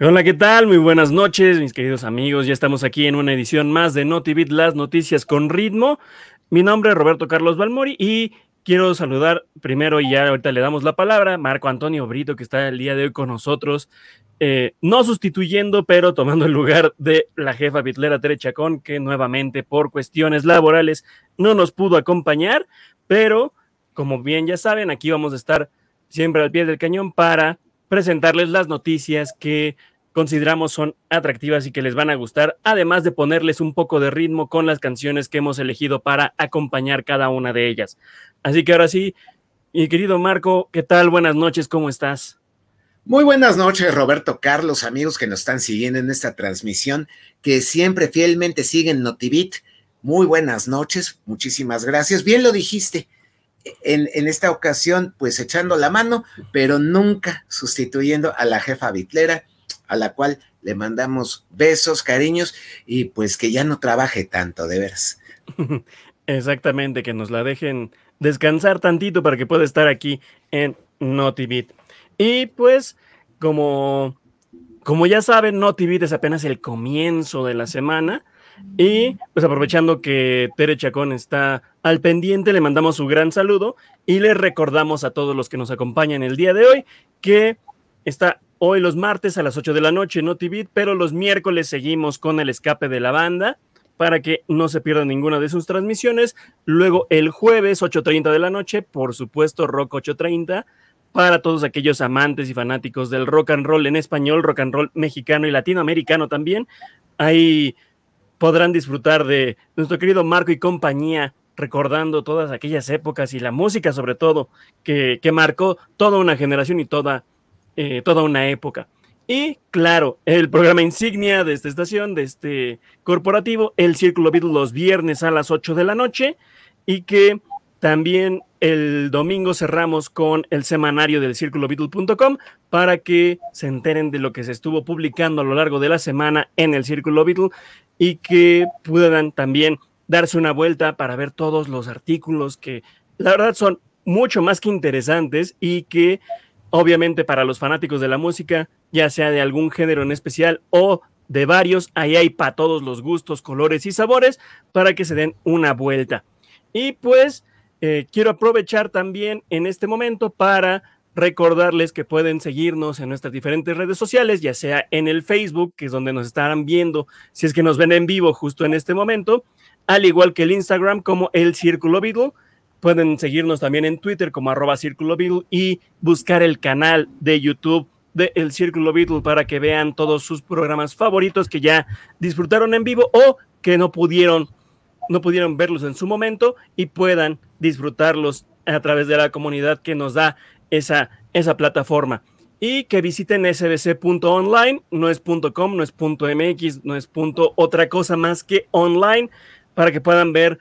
Hola, ¿qué tal? Muy buenas noches, mis queridos amigos. Ya estamos aquí en una edición más de NotiBit, las noticias con ritmo. Mi nombre es Roberto Carlos Balmori y quiero saludar primero, y ya ahorita le damos la palabra, Marco Antonio Brito, que está el día de hoy con nosotros, eh, no sustituyendo, pero tomando el lugar de la jefa bitlera Tere que nuevamente por cuestiones laborales no nos pudo acompañar, pero como bien ya saben, aquí vamos a estar siempre al pie del cañón para presentarles las noticias que consideramos son atractivas y que les van a gustar, además de ponerles un poco de ritmo con las canciones que hemos elegido para acompañar cada una de ellas. Así que ahora sí, mi querido Marco, ¿qué tal? Buenas noches, ¿cómo estás? Muy buenas noches, Roberto Carlos, amigos que nos están siguiendo en esta transmisión, que siempre fielmente siguen Notivit. Muy buenas noches, muchísimas gracias. Bien lo dijiste, en, esta ocasión, pues echando la mano, pero nunca sustituyendo a la jefa Bitlera, a la cual le mandamos besos, cariños, y pues que ya no trabaje tanto, de veras. Exactamente, que nos la dejen descansar tantito para que pueda estar aquí en NotiBit. Y pues, como, como ya saben, NotiBit es apenas el comienzo de la semana. Y pues aprovechando que Tere Chacón está al pendiente, le mandamos su gran saludo y le recordamos a todos los que nos acompañan el día de hoy que está hoy los martes a las 8 de la noche en pero los miércoles seguimos con el escape de la banda para que no se pierda ninguna de sus transmisiones. Luego el jueves 8.30 de la noche, por supuesto, Rock 8.30 para todos aquellos amantes y fanáticos del rock and roll en español, rock and roll mexicano y latinoamericano también. Hay podrán disfrutar de nuestro querido Marco y compañía recordando todas aquellas épocas y la música sobre todo que, marcó toda una generación y toda, eh, toda una época. Y claro, el programa insignia de esta estación, de este corporativo, el Círculo Beatle los viernes a las 8 de la noche y que también el domingo cerramos con el semanario del Círculo Beatle.com para que se enteren de lo que se estuvo publicando a lo largo de la semana en el Círculo Beatle y que puedan también darse una vuelta para ver todos los artículos que la verdad son mucho más que interesantes y que obviamente para los fanáticos de la música, ya sea de algún género en especial o de varios, ahí hay para todos los gustos, colores y sabores para que se den una vuelta. Y pues eh, quiero aprovechar también en este momento para Recordarles que pueden seguirnos en nuestras diferentes redes sociales, ya sea en el Facebook, que es donde nos estarán viendo, si es que nos ven en vivo justo en este momento, al igual que el Instagram como el Círculo Beatle. Pueden seguirnos también en Twitter como arroba Círculo Beatle y buscar el canal de YouTube de El Círculo Beatle para que vean todos sus programas favoritos que ya disfrutaron en vivo o que no pudieron, no pudieron verlos en su momento y puedan disfrutarlos a través de la comunidad que nos da esa, esa plataforma. Y que visiten sbc.online, no es .com, no es .mx, no es otra cosa más que online, para que puedan ver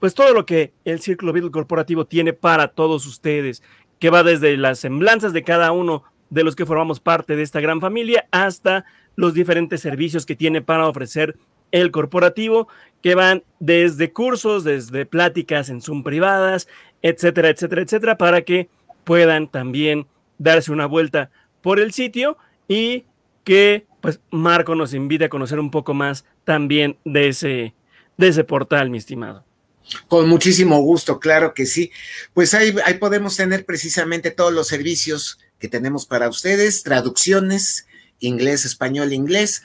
pues todo lo que el Círculo Beatle Corporativo tiene para todos ustedes, que va desde las semblanzas de cada uno de los que formamos parte de esta gran familia hasta los diferentes servicios que tiene para ofrecer el corporativo, que van desde cursos, desde pláticas en Zoom privadas, etcétera, etcétera, etcétera, para que puedan también darse una vuelta por el sitio y que pues Marco nos invite a conocer un poco más también de ese, de ese portal, mi estimado. Con muchísimo gusto, claro que sí. Pues ahí, ahí podemos tener precisamente todos los servicios que tenemos para ustedes, traducciones, inglés, español, inglés,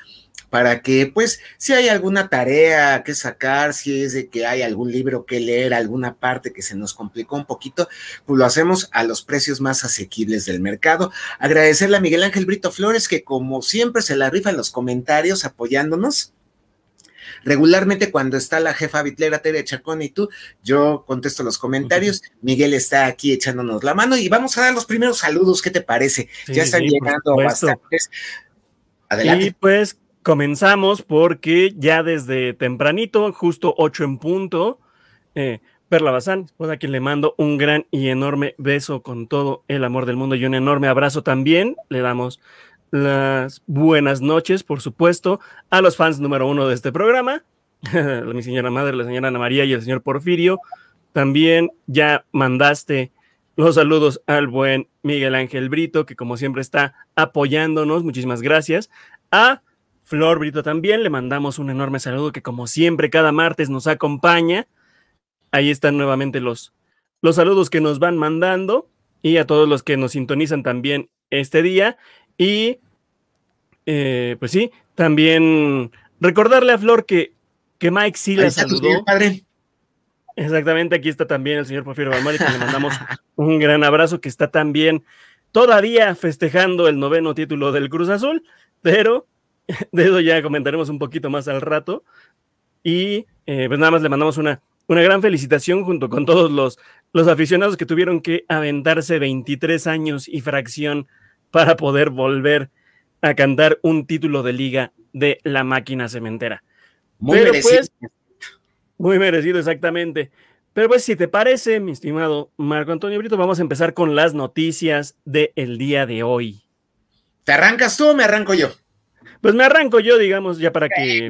para que pues si hay alguna tarea que sacar, si es de que hay algún libro que leer, alguna parte que se nos complicó un poquito, pues lo hacemos a los precios más asequibles del mercado. Agradecerle a Miguel Ángel Brito Flores que como siempre se la rifa en los comentarios apoyándonos. Regularmente cuando está la jefa bitlera Tere Chacón y tú, yo contesto los comentarios, Miguel está aquí echándonos la mano y vamos a dar los primeros saludos, ¿qué te parece? ya están llegando bastantes. Adelante. Y pues Comenzamos porque ya desde tempranito, justo 8 en punto, eh, Perla Bazán, pues a quien le mando un gran y enorme beso con todo el amor del mundo y un enorme abrazo también. Le damos las buenas noches, por supuesto, a los fans número uno de este programa, mi señora madre, la señora Ana María y el señor Porfirio. También ya mandaste los saludos al buen Miguel Ángel Brito, que como siempre está apoyándonos, muchísimas gracias. A Flor Brito también, le mandamos un enorme saludo que como siempre cada martes nos acompaña. Ahí están nuevamente los, los saludos que nos van mandando y a todos los que nos sintonizan también este día. Y eh, pues sí, también recordarle a Flor que, que Mike sí le saludó. Exactamente, aquí está también el señor Porfirio Balmari, que le mandamos un gran abrazo, que está también todavía festejando el noveno título del Cruz Azul, pero de eso ya comentaremos un poquito más al rato. Y eh, pues nada más le mandamos una, una gran felicitación junto con todos los, los aficionados que tuvieron que aventarse 23 años y fracción para poder volver a cantar un título de liga de la máquina cementera. Muy merecido. Pues, muy merecido, exactamente. Pero pues si te parece, mi estimado Marco Antonio Brito, vamos a empezar con las noticias del día de hoy. ¿Te arrancas tú o me arranco yo? Pues me arranco yo, digamos, ya para que,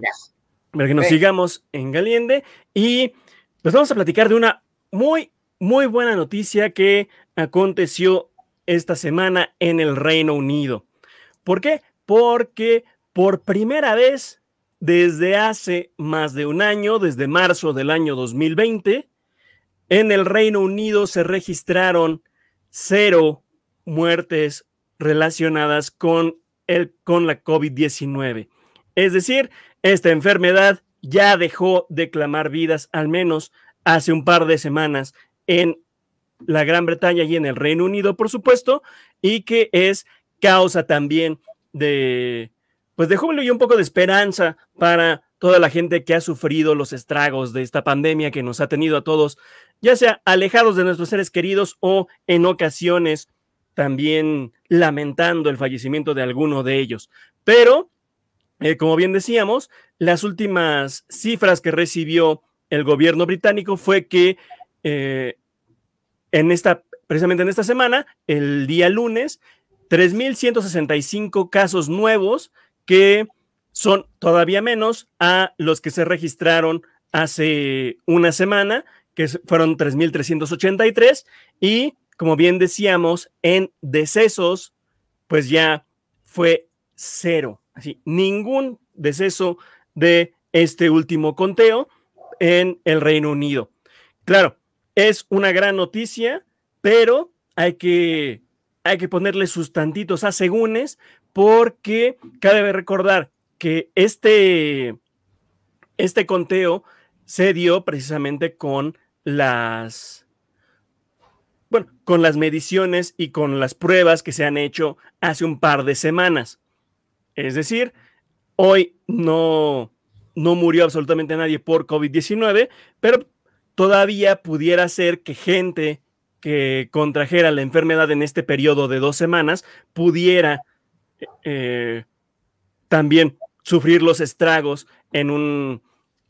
que nos sigamos en Galiende. Y pues vamos a platicar de una muy, muy buena noticia que aconteció esta semana en el Reino Unido. ¿Por qué? Porque por primera vez desde hace más de un año, desde marzo del año 2020, en el Reino Unido se registraron cero muertes relacionadas con con la COVID-19. Es decir, esta enfermedad ya dejó de clamar vidas, al menos hace un par de semanas en la Gran Bretaña y en el Reino Unido, por supuesto, y que es causa también de, pues de júbilo y un poco de esperanza para toda la gente que ha sufrido los estragos de esta pandemia que nos ha tenido a todos, ya sea alejados de nuestros seres queridos o en ocasiones también lamentando el fallecimiento de alguno de ellos. Pero, eh, como bien decíamos, las últimas cifras que recibió el gobierno británico fue que eh, en esta, precisamente en esta semana, el día lunes, 3.165 casos nuevos que son todavía menos a los que se registraron hace una semana, que fueron 3.383, y como bien decíamos, en decesos, pues ya fue cero. Así, ningún deceso de este último conteo en el Reino Unido. Claro, es una gran noticia, pero hay que, hay que ponerle sus tantitos a segunes porque cabe recordar que este, este conteo se dio precisamente con las bueno, con las mediciones y con las pruebas que se han hecho hace un par de semanas. Es decir, hoy no, no murió absolutamente nadie por COVID-19, pero todavía pudiera ser que gente que contrajera la enfermedad en este periodo de dos semanas pudiera eh, también sufrir los estragos en un,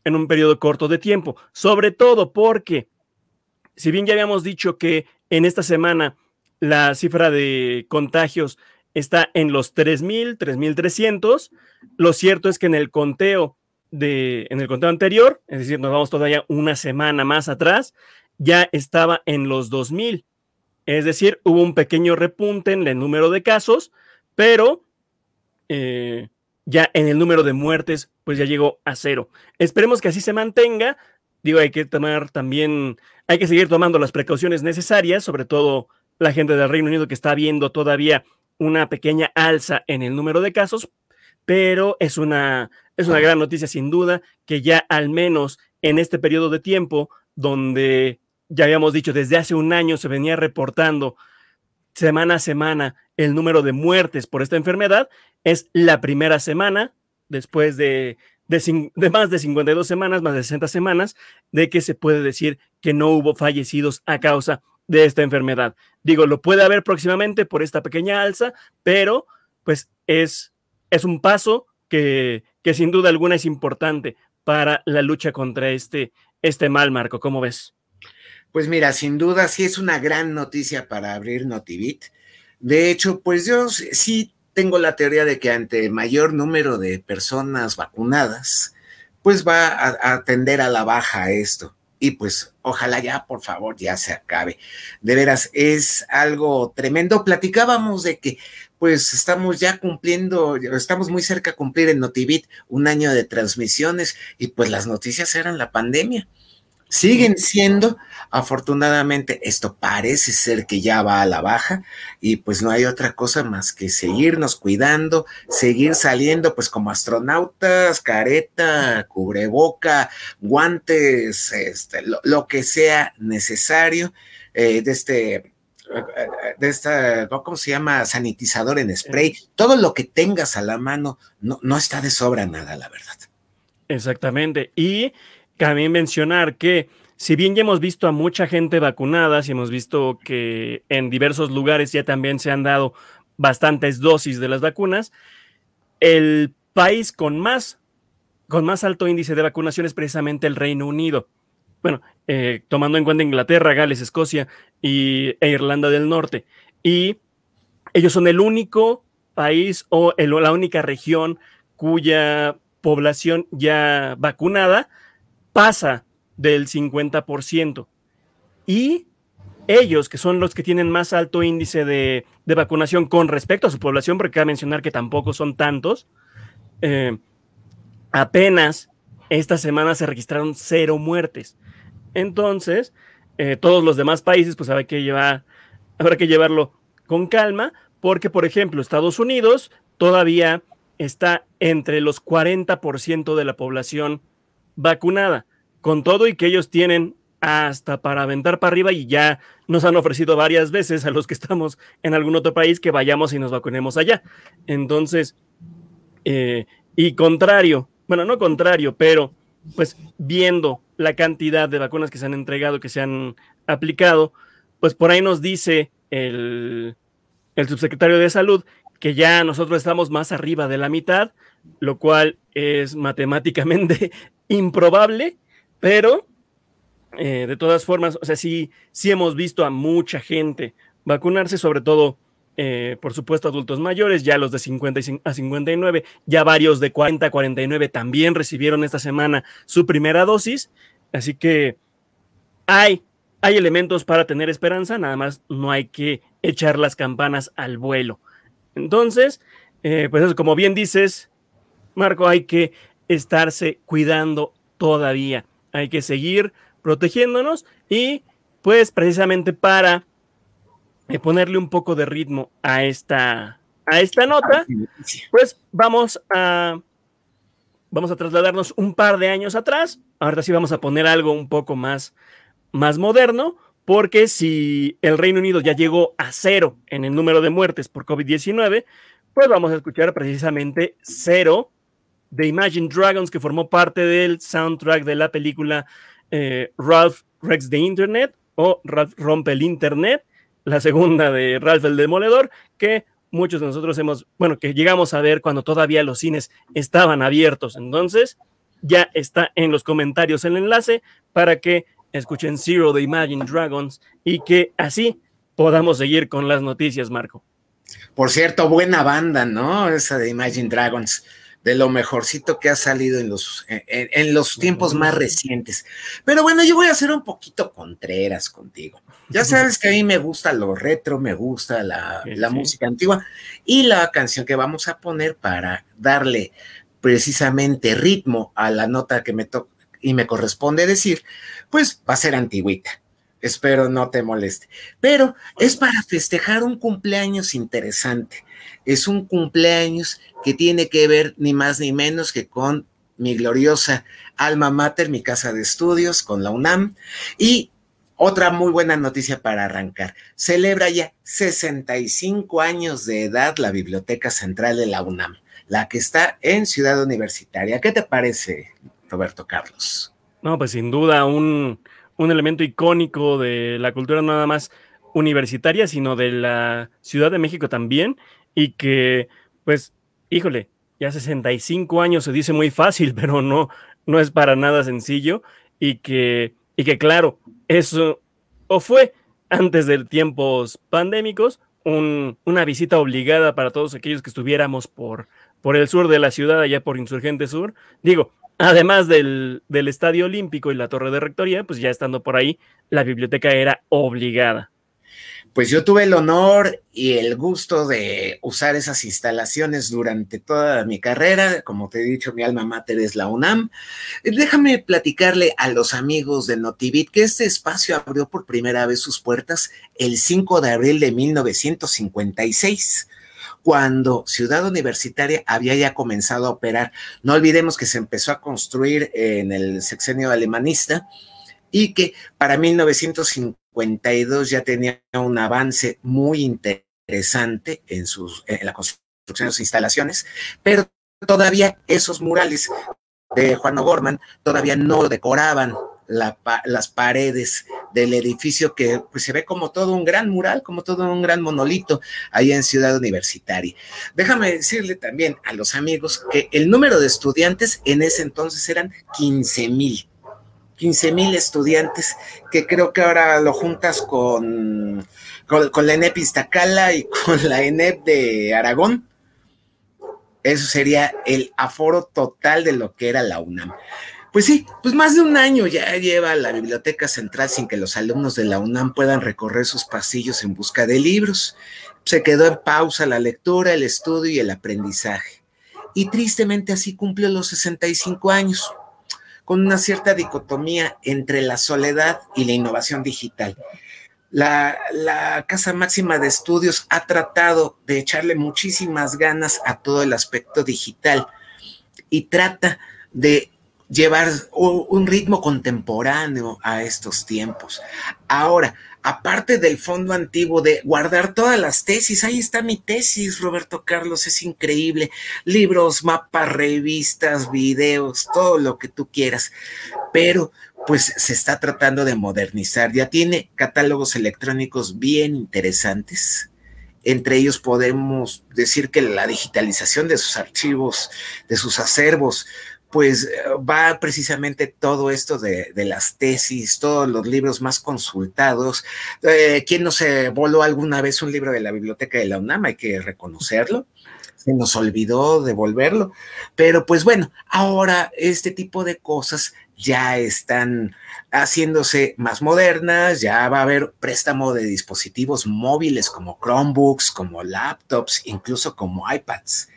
en un periodo corto de tiempo. Sobre todo porque, si bien ya habíamos dicho que en esta semana, la cifra de contagios está en los 3.000, 3.300. Lo cierto es que en el conteo de, en el conteo anterior, es decir, nos vamos todavía una semana más atrás, ya estaba en los 2.000. Es decir, hubo un pequeño repunte en el número de casos, pero eh, ya en el número de muertes, pues ya llegó a cero. Esperemos que así se mantenga digo, hay que tomar también, hay que seguir tomando las precauciones necesarias, sobre todo la gente del Reino Unido que está viendo todavía una pequeña alza en el número de casos, pero es una, es una gran noticia sin duda que ya al menos en este periodo de tiempo donde ya habíamos dicho desde hace un año se venía reportando semana a semana el número de muertes por esta enfermedad, es la primera semana después de de, más de 52 semanas, más de 60 semanas, de que se puede decir que no hubo fallecidos a causa de esta enfermedad. Digo, lo puede haber próximamente por esta pequeña alza, pero pues es, es un paso que, sin duda alguna es importante para la lucha contra este, este mal, Marco. ¿Cómo ves? Pues mira, sin duda sí es una gran noticia para abrir Notivit. De hecho, pues yo sí tengo la teoría de que ante mayor número de personas vacunadas, pues va a, atender tender a la baja esto y pues ojalá ya, por favor, ya se acabe. De veras, es algo tremendo. Platicábamos de que pues estamos ya cumpliendo, estamos muy cerca de cumplir en Notivit un año de transmisiones y pues las noticias eran la pandemia siguen siendo, afortunadamente esto parece ser que ya va a la baja y pues no hay otra cosa más que seguirnos cuidando, seguir saliendo pues como astronautas, careta, cubreboca, guantes, este, lo, que sea necesario eh, de este de esta, ¿cómo se llama? Sanitizador en spray. Todo lo que tengas a la mano no, no está de sobra nada, la verdad. Exactamente. Y también mencionar que si bien ya hemos visto a mucha gente vacunada, si hemos visto que en diversos lugares ya también se han dado bastantes dosis de las vacunas, el país con más, con más alto índice de vacunación es precisamente el Reino Unido. Bueno, eh, tomando en cuenta Inglaterra, Gales, Escocia y, e Irlanda del Norte. Y ellos son el único país o la única región cuya población ya vacunada pasa del 50%. Y ellos, que son los que tienen más alto índice de, vacunación con respecto a su población, porque cabe mencionar que tampoco son tantos, eh, apenas esta semana se registraron cero muertes. Entonces, eh, todos los demás países, pues habrá que, llevar, habrá que llevarlo con calma, porque, por ejemplo, Estados Unidos todavía está entre los 40% de la población vacunada, con todo y que ellos tienen hasta para aventar para arriba y ya nos han ofrecido varias veces a los que estamos en algún otro país que vayamos y nos vacunemos allá. Entonces, eh, y contrario, bueno, no contrario, pero pues viendo la cantidad de vacunas que se han entregado, que se han aplicado, pues por ahí nos dice el, el subsecretario de salud que ya nosotros estamos más arriba de la mitad, lo cual es matemáticamente improbable, pero eh, de todas formas, o sea, sí, sí hemos visto a mucha gente vacunarse, sobre todo, eh, por supuesto, adultos mayores, ya los de 50 a 59, ya varios de 40 a 49 también recibieron esta semana su primera dosis, así que hay, hay elementos para tener esperanza, nada más no hay que echar las campanas al vuelo. Entonces, eh, pues como bien dices, Marco, hay que estarse cuidando todavía. Hay que seguir protegiéndonos y pues precisamente para eh, ponerle un poco de ritmo a esta, nota, pues vamos a, vamos a trasladarnos un par de años atrás. Ahora sí vamos a poner algo un poco más, más moderno porque si el Reino Unido ya llegó a cero en el número de muertes por COVID-19, pues vamos a escuchar precisamente cero de Imagine Dragons, que formó parte del soundtrack de la película eh, Ralph Rex the Internet o Ralph Rompe el Internet, la segunda de Ralph el Demoledor, que muchos de nosotros hemos, bueno, que llegamos a ver cuando todavía los cines estaban abiertos. Entonces, ya está en los comentarios el enlace para que escuchen Zero de Imagine Dragons y que así podamos seguir con las noticias, Marco. Por cierto, buena banda, ¿no? Esa de Imagine Dragons, de lo mejorcito que ha salido en los, en, los tiempos más recientes. Pero bueno, yo voy a ser un poquito contreras contigo. Ya sabes que a mí me gusta lo retro, me gusta la, música antigua y la canción que vamos a poner para darle precisamente ritmo a la nota que me, toca y me corresponde decir, pues va a ser antigüita. Espero no te moleste. Pero es para festejar un cumpleaños interesante. Es un cumpleaños que tiene que ver ni más ni menos que con mi gloriosa alma mater, mi casa de estudios, con la UNAM. Y otra muy buena noticia para arrancar. Celebra ya 65 años de edad la Biblioteca Central de la UNAM, la que está en Ciudad Universitaria. ¿Qué te parece, Roberto Carlos. No, pues sin duda un, un elemento icónico de la cultura nada más universitaria, sino de la Ciudad de México también, y que, pues, híjole, ya 65 años se dice muy fácil, pero no, no es para nada sencillo, y que, y que claro, eso o fue antes de tiempos pandémicos, un, una visita obligada para todos aquellos que estuviéramos por, por el sur de la ciudad, allá por Insurgente Sur. Digo, además del, Estadio Olímpico y la Torre de Rectoría, pues ya estando por ahí, la biblioteca era obligada. Pues yo tuve el honor y el gusto de usar esas instalaciones durante toda mi carrera. Como te he dicho, mi alma mater es la UNAM. Déjame platicarle a los amigos de Notivit que este espacio abrió por primera vez sus puertas el 5 de abril de 1956 cuando Ciudad Universitaria había ya comenzado a operar. No olvidemos que se empezó a construir en el sexenio alemanista y que para 1952 ya tenía un avance muy interesante en, sus, la construcción de sus instalaciones, pero todavía esos murales de Juan O'Gorman todavía no decoraban las paredes del edificio que pues, se ve como todo un gran mural, como todo un gran monolito ahí en Ciudad Universitaria. Déjame decirle también a los amigos que el número de estudiantes en ese entonces eran 15 mil. 15 mil estudiantes, que creo que ahora lo juntas con, con, la ENEP Iztacala y con la ENEP de Aragón. Eso sería el aforo total de lo que era la UNAM. Pues sí, pues más de un año ya lleva la biblioteca central sin que los alumnos de la UNAM puedan recorrer sus pasillos en busca de libros. Se quedó en pausa la lectura, el estudio y el aprendizaje. Y tristemente así cumplió los 65 años, con una cierta dicotomía entre la soledad y la innovación digital. La, la Casa Máxima de Estudios ha tratado de echarle muchísimas ganas a todo el aspecto digital y trata de llevar un ritmo contemporáneo a estos tiempos. Ahora, aparte del fondo antiguo de guardar todas las tesis, ahí está mi tesis, Roberto Carlos, es increíble. Libros, mapas, revistas, videos, todo lo que tú quieras. Pero pues se está tratando de modernizar, ya tiene catálogos electrónicos bien interesantes. Entre ellos podemos decir que la digitalización de sus archivos, de sus acervos, pues eh, va precisamente todo esto de, las tesis, todos los libros más consultados. Eh, ¿Quién no se voló alguna vez un libro de la biblioteca de la UNAM? Hay que reconocerlo se nos olvidó devolverlo. Pero pues bueno, ahora este tipo de cosas ya están haciéndose más modernas, ya va a haber préstamo de dispositivos móviles como Chromebooks, como laptops, incluso como iPads.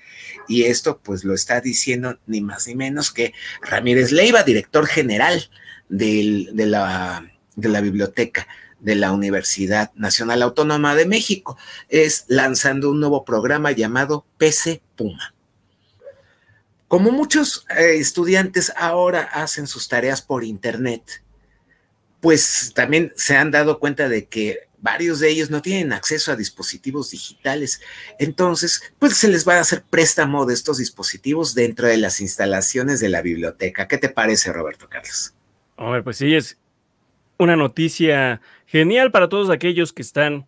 Y esto pues lo está diciendo ni más ni menos que Ramírez Leiva, director general de, la, de la biblioteca de la Universidad Nacional Autónoma de México. Es lanzando un nuevo programa llamado PC Puma. Como muchos eh, estudiantes ahora hacen sus tareas por Internet, pues también se han dado cuenta de que varios de ellos no tienen acceso a dispositivos digitales. Entonces, pues se les va a hacer préstamo de estos dispositivos dentro de las instalaciones de la biblioteca. ¿Qué te parece, Roberto Carlos? A ver, pues sí, es una noticia genial para todos aquellos que están,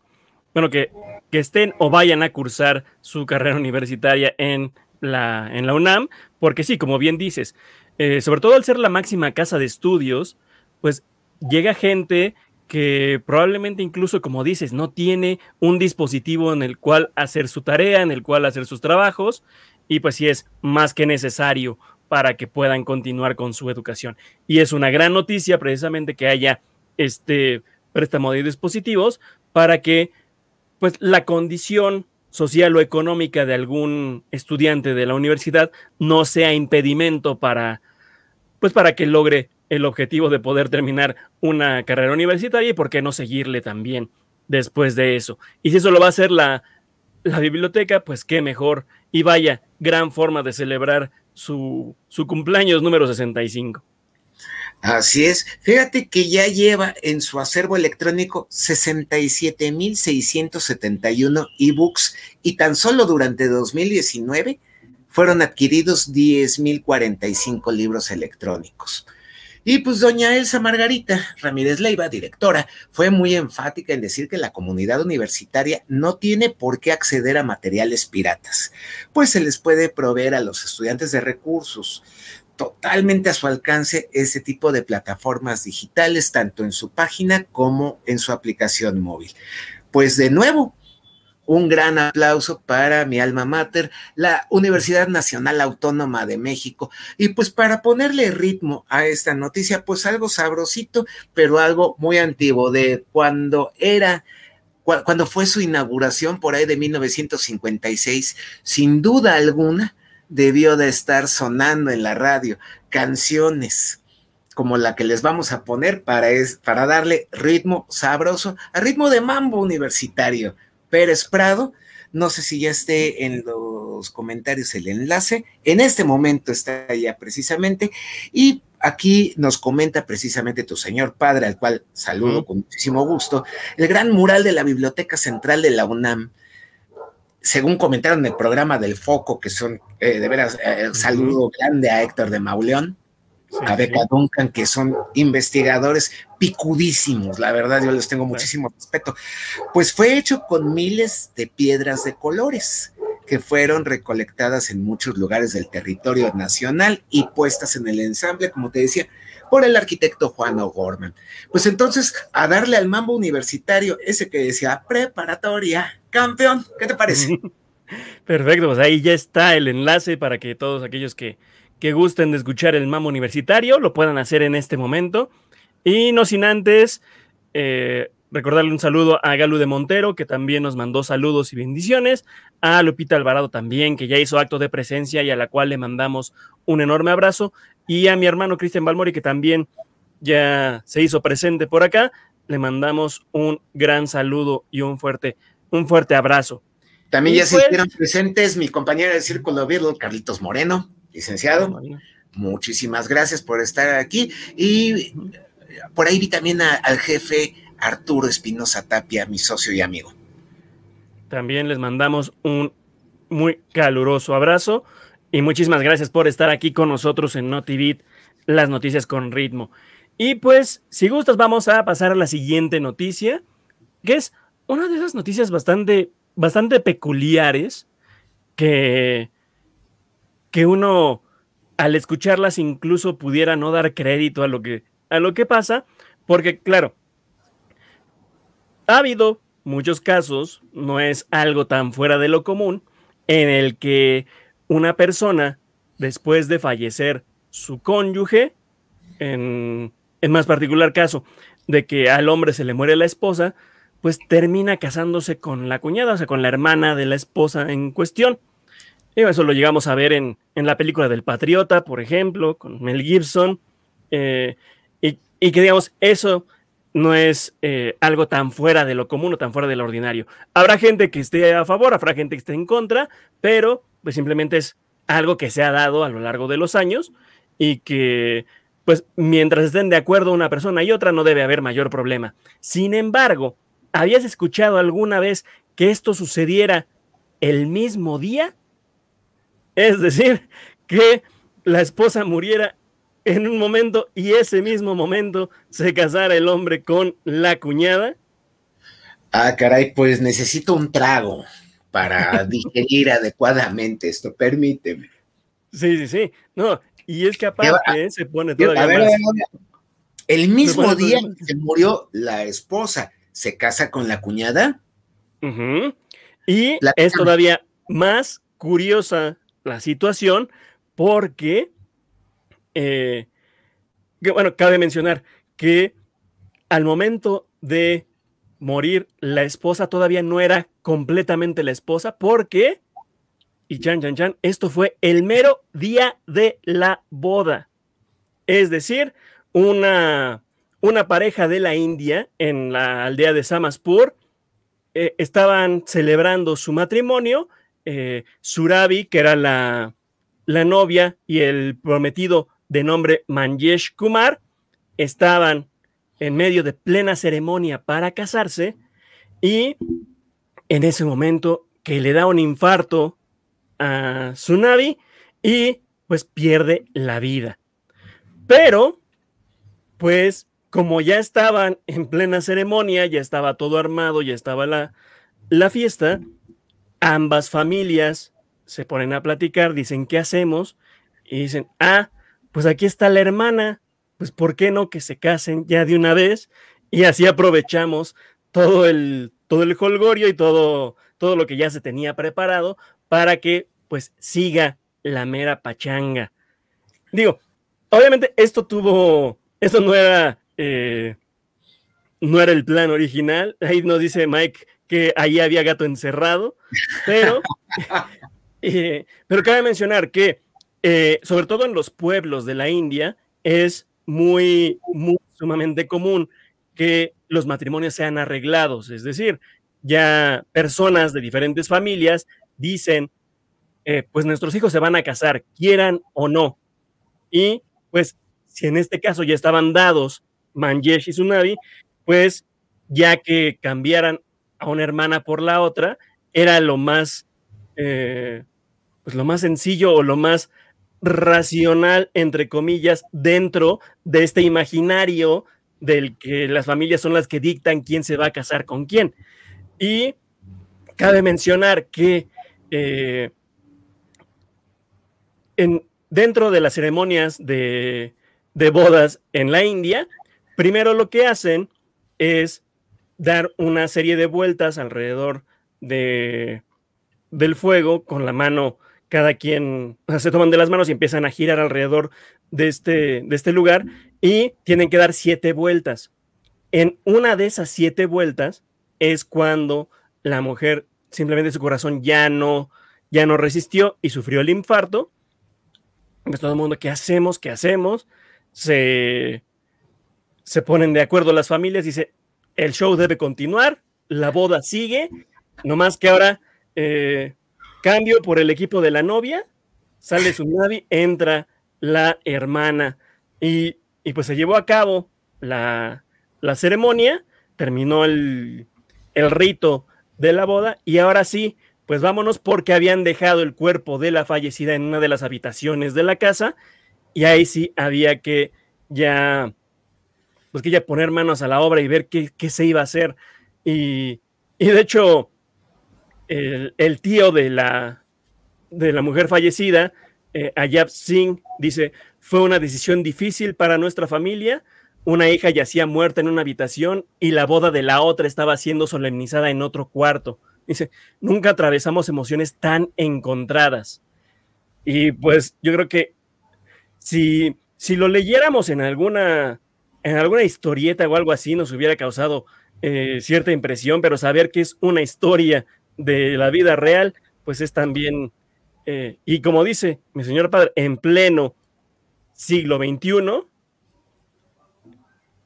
bueno, que, que estén o vayan a cursar su carrera universitaria en la, en la UNAM, porque sí, como bien dices, eh, sobre todo al ser la máxima casa de estudios, pues llega gente que probablemente incluso, como dices, no tiene un dispositivo en el cual hacer su tarea, en el cual hacer sus trabajos, y pues sí es más que necesario para que puedan continuar con su educación. Y es una gran noticia precisamente que haya este préstamo de dispositivos para que pues la condición social o económica de algún estudiante de la universidad no sea impedimento para pues para que logre el objetivo de poder terminar una carrera universitaria y por qué no seguirle también después de eso. Y si eso lo va a hacer la, biblioteca, pues qué mejor. Y vaya, gran forma de celebrar su, su cumpleaños número 65. Así es. Fíjate que ya lleva en su acervo electrónico 67.671 ebooks y tan solo durante 2019 fueron adquiridos 10.045 libros electrónicos. Y pues doña Elsa Margarita Ramírez Leiva, directora, fue muy enfática en decir que la comunidad universitaria no tiene por qué acceder a materiales piratas, pues se les puede proveer a los estudiantes de recursos totalmente a su alcance ese tipo de plataformas digitales, tanto en su página como en su aplicación móvil. Pues de nuevo, un gran aplauso para mi alma mater, la Universidad Nacional Autónoma de México. Y pues para ponerle ritmo a esta noticia, pues algo sabrosito, pero algo muy antiguo, de cuando era cuando fue su inauguración por ahí de 1956, sin duda alguna debió de estar sonando en la radio canciones como la que les vamos a poner para, es, para darle ritmo sabroso, a ritmo de mambo universitario, Pérez Prado. No sé si ya esté en los comentarios el enlace. En este momento está ya precisamente. Y aquí nos comenta precisamente tu señor padre, al cual saludo con muchísimo gusto, el gran mural de la Biblioteca Central de la UNAM. Según comentaron en el programa del Foco, que son, eh, de veras, el eh, saludo grande a Héctor de Mauleón, a Duncan, que son investigadores picudísimos, la verdad, yo les tengo muchísimo respeto. Pues fue hecho con miles de piedras de colores que fueron recolectadas en muchos lugares del territorio nacional y puestas en el ensamble, como te decía, por el arquitecto Juan O'Gorman. Pues entonces, a darle al mambo universitario ese que decía preparatoria, campeón, ¿qué te parece? Perfecto, pues ahí ya está el enlace para que todos aquellos que que gusten de escuchar el mamo universitario, lo puedan hacer en este momento. Y no sin antes eh, recordarle un saludo a Galo de Montero, que también nos mandó saludos y bendiciones, a Lupita Alvarado también, que ya hizo acto de presencia y a la cual le mandamos un enorme abrazo, y a mi hermano Cristian Balmori, que también ya se hizo presente por acá, le mandamos un gran saludo y un fuerte, un fuerte abrazo. También ya se pues hicieron presentes mi compañera de círculo Virgo, Carlitos Moreno. Licenciado, muchísimas gracias por estar aquí y por ahí vi también al jefe Arturo Espinosa Tapia, mi socio y amigo. También les mandamos un muy caluroso abrazo y muchísimas gracias por estar aquí con nosotros en NotiBit, las noticias con ritmo. Y pues, si gustas, vamos a pasar a la siguiente noticia, que es una de esas noticias bastante, bastante peculiares que, que uno al escucharlas incluso pudiera no dar crédito a lo que, a lo que pasa, porque claro, ha habido muchos casos, no es algo tan fuera de lo común, en el que una persona, después de fallecer su cónyuge, en, en más particular caso de que al hombre se le muere la esposa, pues termina casándose con la cuñada, o sea, con la hermana de la esposa en cuestión eso lo llegamos a ver en, la película del Patriota, por ejemplo, con Mel Gibson. Eh, y, que digamos, eso no es eh, algo tan fuera de lo común o tan fuera de lo ordinario. Habrá gente que esté a favor, habrá gente que esté en contra, pero pues simplemente es algo que se ha dado a lo largo de los años y que pues mientras estén de acuerdo una persona y otra no debe haber mayor problema. Sin embargo, ¿habías escuchado alguna vez que esto sucediera el mismo día? Es decir, que la esposa muriera en un momento y ese mismo momento se casara el hombre con la cuñada. Ah, caray, pues necesito un trago para digerir adecuadamente esto, permíteme. Sí, sí, sí. No, y es que aparte eh, se pone todavía a El mismo día que murió la esposa, se casa con la cuñada. Y es todavía más curiosa la situación porque, eh, bueno, cabe mencionar que al momento de morir, la esposa todavía no era completamente la esposa porque, y chan, chan, chan, esto fue el mero día de la boda. Es decir, una, una pareja de la India en la aldea de Samaspur eh, estaban celebrando su matrimonio eh, Surabi, que era la, la novia y el prometido de nombre Manjesh Kumar, estaban en medio de plena ceremonia para casarse y en ese momento que le da un infarto a Sunabi y pues pierde la vida. Pero, pues como ya estaban en plena ceremonia, ya estaba todo armado, ya estaba la, la fiesta, Ambas familias se ponen a platicar, dicen, ¿qué hacemos? Y dicen, ah, pues aquí está la hermana, pues ¿por qué no que se casen ya de una vez? Y así aprovechamos todo el, todo el holgorio y todo, todo lo que ya se tenía preparado para que pues siga la mera pachanga. Digo, obviamente esto tuvo, esto no era eh, no era el plan original. Ahí nos dice Mike que ahí había gato encerrado, pero, eh, pero cabe mencionar que, eh, sobre todo en los pueblos de la India, es muy, muy sumamente común que los matrimonios sean arreglados, es decir, ya personas de diferentes familias dicen, eh, pues nuestros hijos se van a casar, quieran o no. Y pues si en este caso ya estaban dados Manjesh y Tsunami pues ya que cambiaran a una hermana por la otra, era lo más, eh, pues, lo más sencillo o lo más racional, entre comillas, dentro de este imaginario del que las familias son las que dictan quién se va a casar con quién. Y cabe mencionar que eh, en, dentro de las ceremonias de, de bodas en la India, primero lo que hacen es dar una serie de vueltas alrededor de, del fuego con la mano. Cada quien se toman de las manos y empiezan a girar alrededor de este, de este lugar y tienen que dar siete vueltas. En una de esas siete vueltas es cuando la mujer simplemente su corazón ya no, ya no resistió y sufrió el infarto. todo el mundo, ¿qué hacemos? ¿Qué hacemos? Se, se ponen de acuerdo las familias, dice, el show debe continuar, la boda sigue, nomás que ahora eh, cambio por el equipo de la novia, sale su navi, entra la hermana y, pues se llevó a cabo la, la ceremonia, terminó el, el rito de la boda y ahora sí, pues vámonos porque habían dejado el cuerpo de la fallecida en una de las habitaciones de la casa y ahí sí había que ya pues que ya poner manos a la obra y ver qué, se iba a hacer. Y, de hecho, el, tío de la, de la mujer fallecida, eh, Ayab Singh, dice, fue una decisión difícil para nuestra familia. Una hija yacía muerta en una habitación y la boda de la otra estaba siendo solemnizada en otro cuarto. Dice, nunca atravesamos emociones tan encontradas. Y pues yo creo que si, si lo leyéramos en alguna en alguna historieta o algo así nos hubiera causado eh, cierta impresión, pero saber que es una historia de la vida real, pues es también, eh, y como dice mi señor padre, en pleno siglo XXI,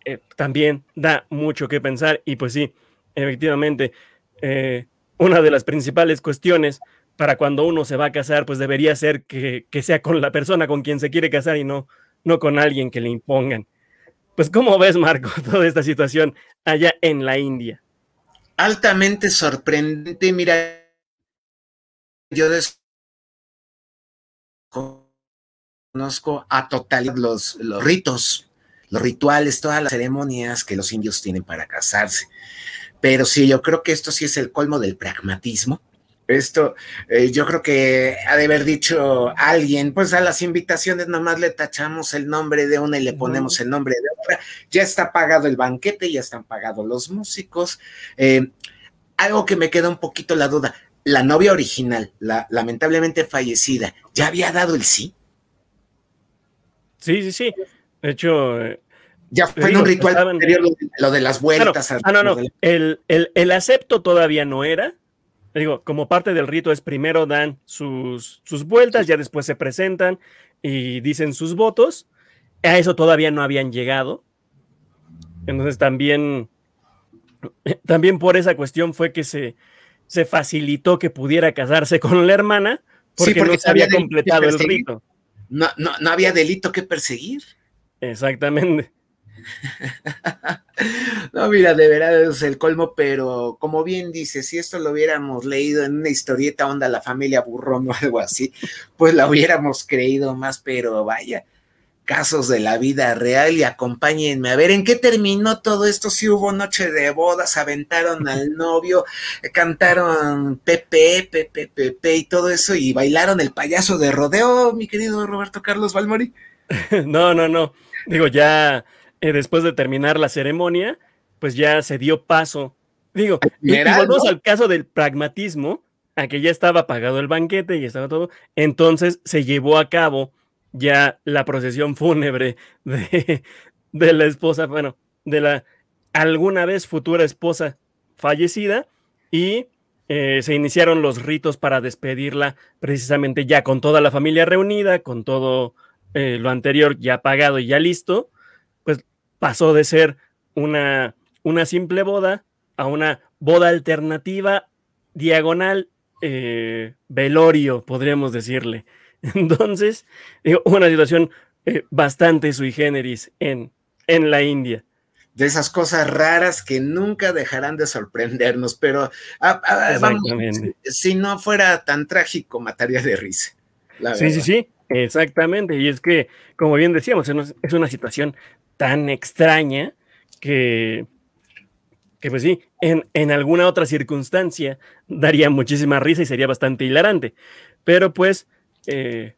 eh, también da mucho que pensar. Y pues sí, efectivamente, una de las principales cuestiones para cuando uno se va a casar, pues debería ser que, que sea con la persona con quien se quiere casar y no, no con alguien que le impongan. Pues, ¿cómo ves, Marco, toda esta situación allá en la India? Altamente sorprendente, mira, yo conozco a totalidad los, los ritos, los rituales, todas las ceremonias que los indios tienen para casarse. Pero sí, yo creo que esto sí es el colmo del pragmatismo esto, eh, yo creo que ha de haber dicho alguien, pues a las invitaciones nomás le tachamos el nombre de una y le ponemos el nombre de otra. Ya está pagado el banquete, ya están pagados los músicos. Eh, algo que me queda un poquito la duda, la novia original, la lamentablemente fallecida, ¿ya había dado el sí? Sí, sí, sí. De hecho... Eh, ya fue un ritual anterior lo de, las vueltas. Ah, no, no. El, el acepto todavía no era, digo, como parte del rito es primero dan sus, sus vueltas, ya después se presentan y dicen sus votos. A eso todavía no habían llegado. Entonces también, también por esa cuestión fue que se, se facilitó que pudiera casarse con la hermana porque, no se había completado el rito. no, no había delito que perseguir. Exactamente. no, mira, de verdad es el colmo, pero como bien dice, si esto lo hubiéramos leído en una historieta onda La familia burrón o algo así, pues la hubiéramos creído más, pero vaya, casos de la vida real y acompáñenme a ver en qué terminó todo esto, si hubo noche de bodas, aventaron al novio, cantaron Pepe, Pepe, Pepe y todo eso y bailaron el payaso de rodeo, mi querido Roberto Carlos Balmori. No, no, no. Digo, ya eh, después de terminar la ceremonia, pues ya se dio paso. Digo, volvemos al caso del pragmatismo, a que ya estaba pagado el banquete y estaba todo. Entonces se llevó a cabo ya la procesión fúnebre de, la esposa, bueno, de la alguna vez futura esposa fallecida y eh, se iniciaron los ritos para despedirla precisamente ya con toda la familia reunida, con todo eh, lo anterior ya pagado y ya listo, pasó de ser una, una simple boda a una boda alternativa, diagonal, eh, velorio, podríamos decirle. Entonces, una situación eh, bastante sui generis en, en la India de esas cosas raras que nunca dejarán de sorprendernos, pero ah, ah, si, no fuera tan trágico, mataría de risa. sí, sí, sí, exactamente. Y es que, como bien decíamos, es una situación tan extraña que, pues sí, en, alguna otra circunstancia daría muchísima risa y sería bastante hilarante. Pero pues, eh,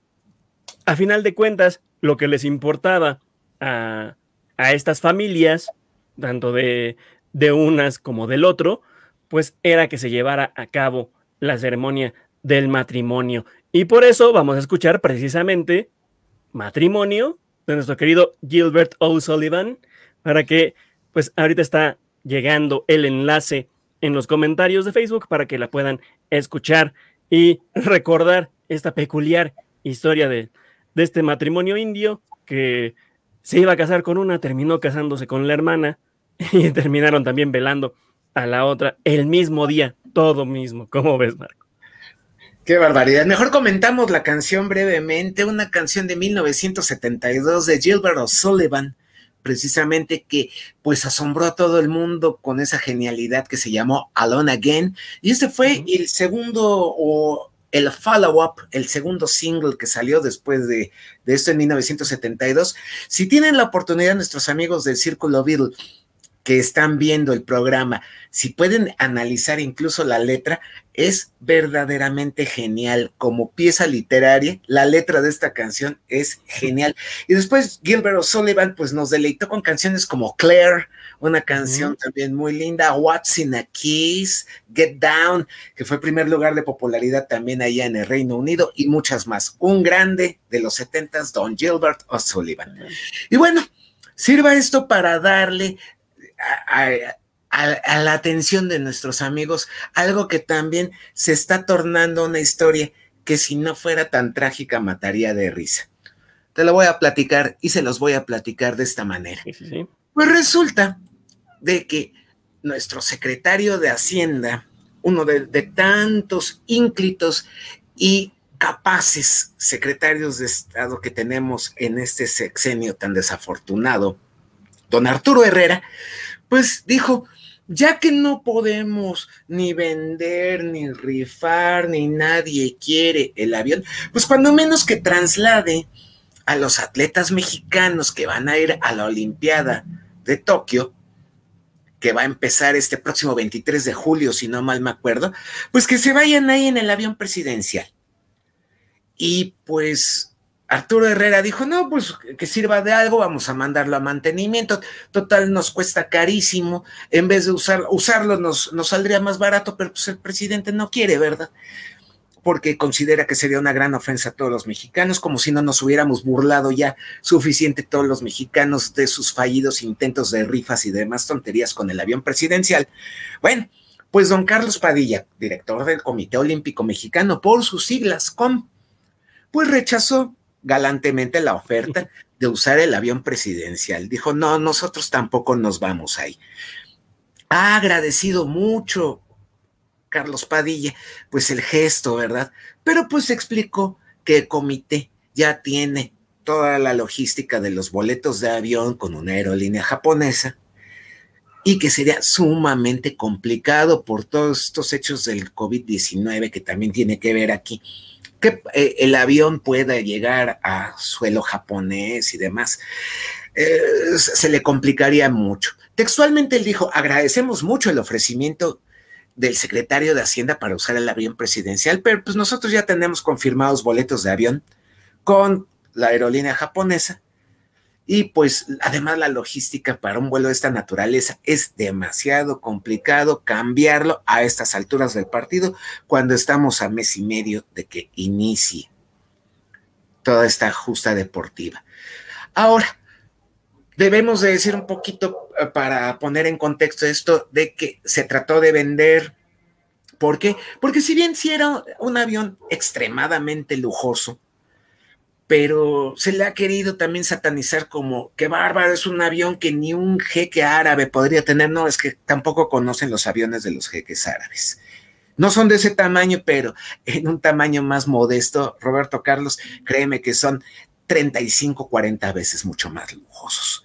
a final de cuentas, lo que les importaba a, a estas familias, tanto de, de unas como del otro, pues era que se llevara a cabo la ceremonia del matrimonio. Y por eso vamos a escuchar precisamente matrimonio de nuestro querido Gilbert O'Sullivan, para que, pues ahorita está llegando el enlace en los comentarios de Facebook para que la puedan escuchar y recordar esta peculiar historia de, de este matrimonio indio que se iba a casar con una, terminó casándose con la hermana y terminaron también velando a la otra el mismo día, todo mismo. ¿Cómo ves, Mark? Qué barbaridad. Mejor comentamos la canción brevemente, una canción de 1972 de Gilbert O'Sullivan, precisamente que pues asombró a todo el mundo con esa genialidad que se llamó Alone Again. Y este fue el segundo o el follow-up, el segundo single que salió después de, de, esto en 1972. Si tienen la oportunidad, nuestros amigos del Círculo Beatle, que están viendo el programa, si pueden analizar incluso la letra, es verdaderamente genial. Como pieza literaria, la letra de esta canción es genial. Y después Gilbert O'Sullivan pues nos deleitó con canciones como Claire, una canción también muy linda, What's in a Kiss, Get Down, que fue primer lugar de popularidad también allá en el Reino Unido y muchas más. Un grande de los setentas, Don Gilbert O'Sullivan. Y bueno, sirva esto para darle a, la atención de nuestros amigos, algo que también se está tornando una historia que si no fuera tan trágica mataría de risa. Te lo voy a platicar y se los voy a platicar de esta manera. Pues resulta de que nuestro secretario de Hacienda, uno de, de tantos ínclitos y capaces secretarios de Estado que tenemos en este sexenio tan desafortunado, don Arturo Herrera, pues dijo, ya que no podemos ni vender, ni rifar, ni nadie quiere el avión, pues cuando menos que traslade a los atletas mexicanos que van a ir a la Olimpiada de Tokio, que va a empezar este próximo 23 de julio, si no mal me acuerdo, pues que se vayan ahí en el avión presidencial. Y pues Arturo Herrera dijo, no, pues que sirva de algo, vamos a mandarlo a mantenimiento, total nos cuesta carísimo, en vez de usar, usarlo nos, nos saldría más barato, pero pues el presidente no quiere, ¿verdad? Porque considera que sería una gran ofensa a todos los mexicanos, como si no nos hubiéramos burlado ya suficiente todos los mexicanos de sus fallidos intentos de rifas y demás tonterías con el avión presidencial. Bueno, pues don Carlos Padilla, director del Comité Olímpico Mexicano, por sus siglas, COM, pues rechazó galantemente la oferta de usar el avión presidencial. Dijo, no, nosotros tampoco nos vamos ahí. Ha agradecido mucho Carlos Padilla, pues el gesto, ¿verdad? Pero pues explicó que el comité ya tiene toda la logística de los boletos de avión con una aerolínea japonesa y que sería sumamente complicado por todos estos hechos del COVID-19 que también tiene que ver aquí que eh, el avión pueda llegar a suelo japonés y demás. Eh, se le complicaría mucho. Textualmente él dijo, agradecemos mucho el ofrecimiento del secretario de Hacienda para usar el avión presidencial, pero pues nosotros ya tenemos confirmados boletos de avión con la aerolínea japonesa y pues además la logística para un vuelo de esta naturaleza es demasiado complicado cambiarlo a estas alturas del partido cuando estamos a mes y medio de que inicie toda esta justa deportiva. Ahora, debemos de decir un poquito eh, para poner en contexto esto de que se trató de vender. ¿Por qué? Porque si bien si era un avión extremadamente lujoso, pero se le ha querido también satanizar como que bárbaro, es un avión que ni un jeque árabe podría tener. No, es que tampoco conocen los aviones de los jeques árabes. No son de ese tamaño, pero en un tamaño más modesto, Roberto Carlos, créeme que son 35, 40 veces mucho más lujosos.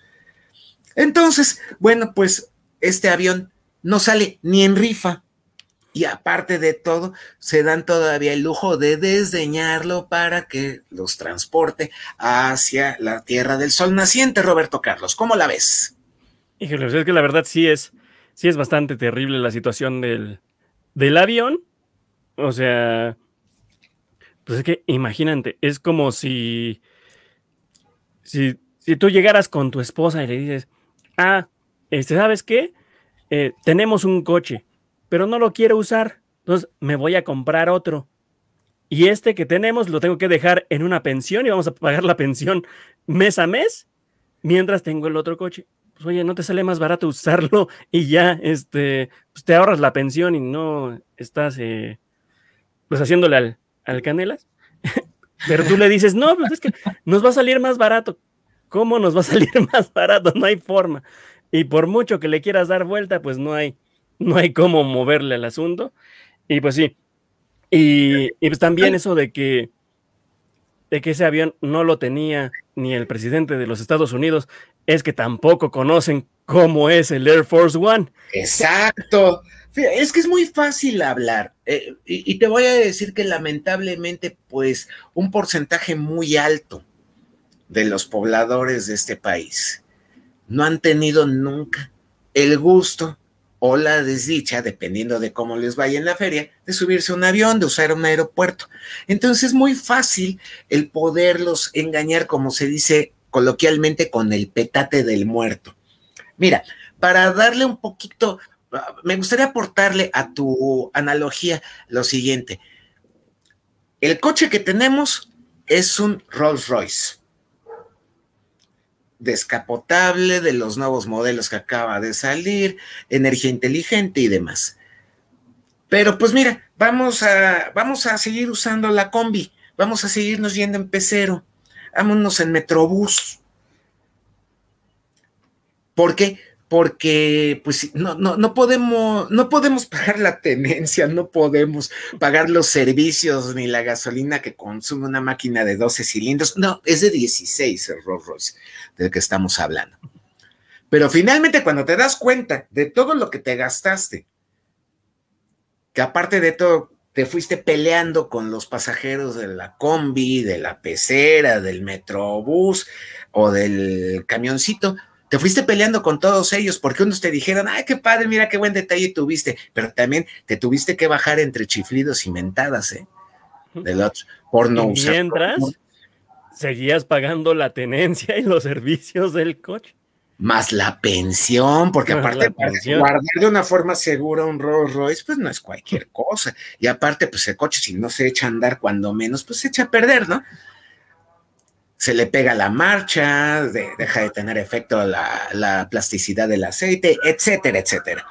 Entonces, bueno, pues este avión no sale ni en rifa, y aparte de todo, se dan todavía el lujo de desdeñarlo para que los transporte hacia la Tierra del Sol naciente, Roberto Carlos. ¿Cómo la ves? Híjole, es que la verdad sí es, sí es bastante terrible la situación del, del avión. O sea, pues es que imagínate, es como si, si, tú llegaras con tu esposa y le dices, ah, este, ¿sabes qué? Eh, tenemos un coche pero no lo quiero usar. Entonces me voy a comprar otro. Y este que tenemos lo tengo que dejar en una pensión y vamos a pagar la pensión mes a mes mientras tengo el otro coche. Pues oye, ¿no te sale más barato usarlo y ya este, pues te ahorras la pensión y no estás eh, pues haciéndole al, al canelas? Pero tú le dices, no, pues es que nos va a salir más barato. ¿Cómo nos va a salir más barato? No hay forma. Y por mucho que le quieras dar vuelta, pues no hay. no hay cómo moverle al asunto. Y pues sí. Y, pues también eso de que, de que ese avión no lo tenía ni el presidente de los Estados Unidos, es que tampoco conocen cómo es el Air Force One. Exacto. Es que es muy fácil hablar. Eh, y, te voy a decir que lamentablemente, pues, un porcentaje muy alto de los pobladores de este país no han tenido nunca el gusto o la desdicha, dependiendo de cómo les vaya en la feria, de subirse a un avión, de usar un aeropuerto. Entonces es muy fácil el poderlos engañar, como se dice coloquialmente, con el petate del muerto. Mira, para darle un poquito, me gustaría aportarle a tu analogía lo siguiente. El coche que tenemos es un Rolls Royce descapotable, de los nuevos modelos que acaba de salir, energía inteligente y demás. Pero pues mira, vamos a, vamos a seguir usando la combi, vamos a seguirnos yendo en pecero, vámonos en metrobús. ¿Por qué? Porque pues no, no, no podemos, no podemos pagar la tenencia, no podemos pagar los servicios ni la gasolina que consume una máquina de 12 cilindros. No, es de 16 el Rolls Royce del que estamos hablando. Pero finalmente cuando te das cuenta de todo lo que te gastaste, que aparte de todo te fuiste peleando con los pasajeros de la combi, de la pecera, del metrobús o del camioncito, te fuiste peleando con todos ellos porque unos te dijeron, ay, qué padre, mira qué buen detalle tuviste, pero también te tuviste que bajar entre chiflidos y mentadas, ¿eh? por no ¿Y usar. Mientras, seguías pagando la tenencia y los servicios del coche. Más la pensión, porque aparte guardar de una forma segura un Rolls Royce, pues no es cualquier cosa. Y aparte, pues el coche, si no se echa a andar cuando menos, pues se echa a perder, ¿no? Se le pega la marcha, deja de tener efecto la plasticidad del aceite, etcétera, etcétera.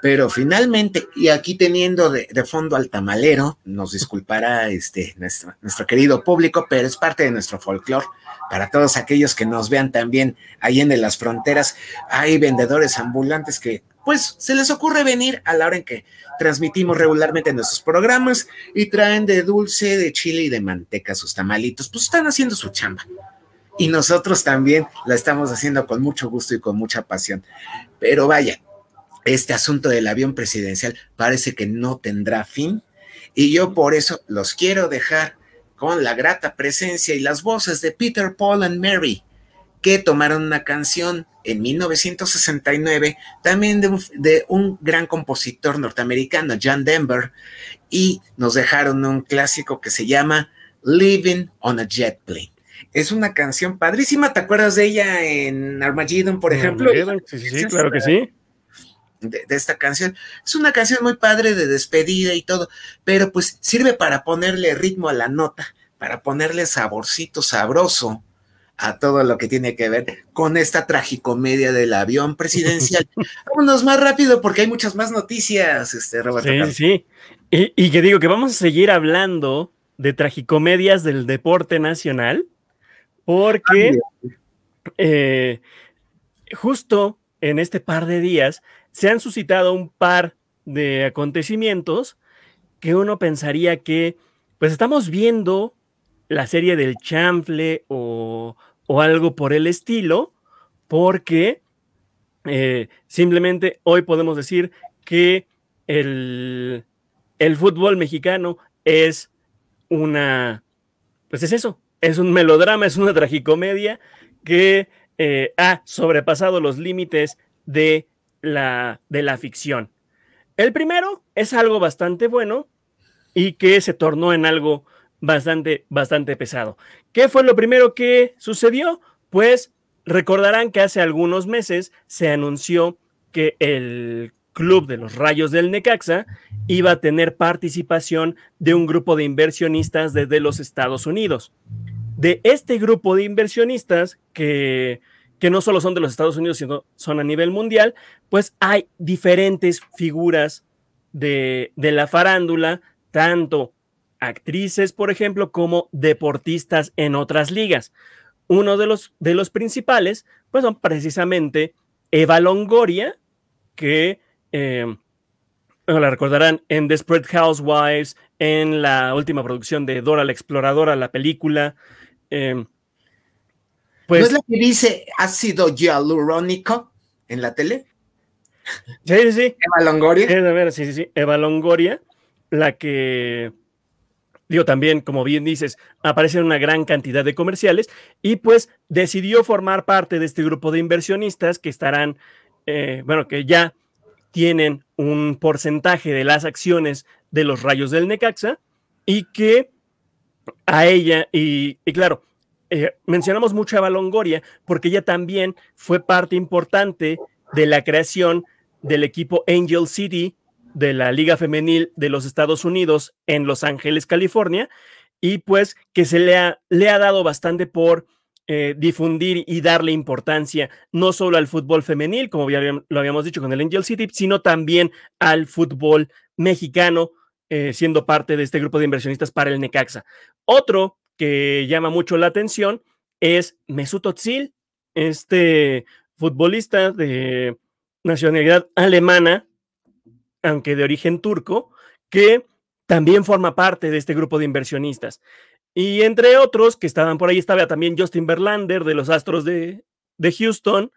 Pero finalmente, y aquí teniendo de, fondo al tamalero, nos disculpará este, nuestro, nuestro querido público, pero es parte de nuestro folclore. Para todos aquellos que nos vean también ahí en las fronteras, hay vendedores ambulantes que pues se les ocurre venir a la hora en que transmitimos regularmente nuestros programas y traen de dulce, de chile y de manteca sus tamalitos. Pues están haciendo su chamba. Y nosotros también la estamos haciendo con mucho gusto y con mucha pasión. Pero vaya, este asunto del avión presidencial parece que no tendrá fin y yo por eso los quiero dejar con la grata presencia y las voces de Peter, Paul and Mary, que tomaron una canción en 1969, también de un, gran compositor norteamericano, John Denver, y nos dejaron un clásico que se llama Living on a Jet Plane. Es una canción padrísima, ¿te acuerdas de ella en Armageddon, por ejemplo? sí, claro que sí de, esta canción. Es una canción muy padre de despedida y todo, pero pues sirve para ponerle ritmo a la nota, para ponerle saborcito sabroso a todo lo que tiene que ver con esta tragicomedia del avión presidencial. Vámonos más rápido porque hay muchas más noticias, este Roberto. Sí, sí. Y, que digo que vamos a seguir hablando de tragicomedias del deporte nacional, porque eh, justo en este par de días se han suscitado un par de acontecimientos que uno pensaría que, pues estamos viendo la serie del Chamfle o, algo por el estilo, porque eh, simplemente hoy podemos decir que el, fútbol mexicano es una, pues es eso, es un melodrama, es una tragicomedia que eh, ha sobrepasado los límites de la, de la ficción. El primero es algo bastante bueno y que se tornó en algo bastante, bastante pesado. ¿Qué fue lo primero que sucedió? Pues recordarán que hace algunos meses se anunció que el Club de los Rayos del Necaxa iba a tener participación de un grupo de inversionistas desde los Estados Unidos. De este grupo de inversionistas que que no solo son de los Estados Unidos, sino son a nivel mundial, pues hay diferentes figuras de, la farándula, tanto actrices, por ejemplo, como deportistas en otras ligas. Uno de los, de los principales, pues son precisamente Eva Longoria, que eh, la recordarán en Desperate Housewives, en la última producción de Dora la Exploradora, la película. Eh, pues, ¿No es la que dice ácido hialurónico en la tele? Sí, sí, sí. Eva Longoria. sí, sí, sí. Eva Longoria, la que, digo, también, como bien dices, aparece en una gran cantidad de comerciales y pues decidió formar parte de este grupo de inversionistas que estarán, eh, bueno, que ya tienen un porcentaje de las acciones de los rayos del Necaxa y que a ella, y claro, eh, mencionamos mucho a Balongoria porque ella también fue parte importante de la creación del equipo Angel City de la Liga Femenil de los Estados Unidos en Los Ángeles, California, y pues que se le ha, le ha dado bastante por eh, difundir y darle importancia no solo al fútbol femenil, como ya lo habíamos dicho con el Angel City, sino también al fútbol mexicano, eh, siendo parte de este grupo de inversionistas para el Necaxa. Otro que llama mucho la atención es Mesut Özil, este futbolista de nacionalidad alemana, aunque de origen turco, que también forma parte de este grupo de inversionistas. Y entre otros que estaban por ahí estaba también Justin Verlander de los Astros de, Houston,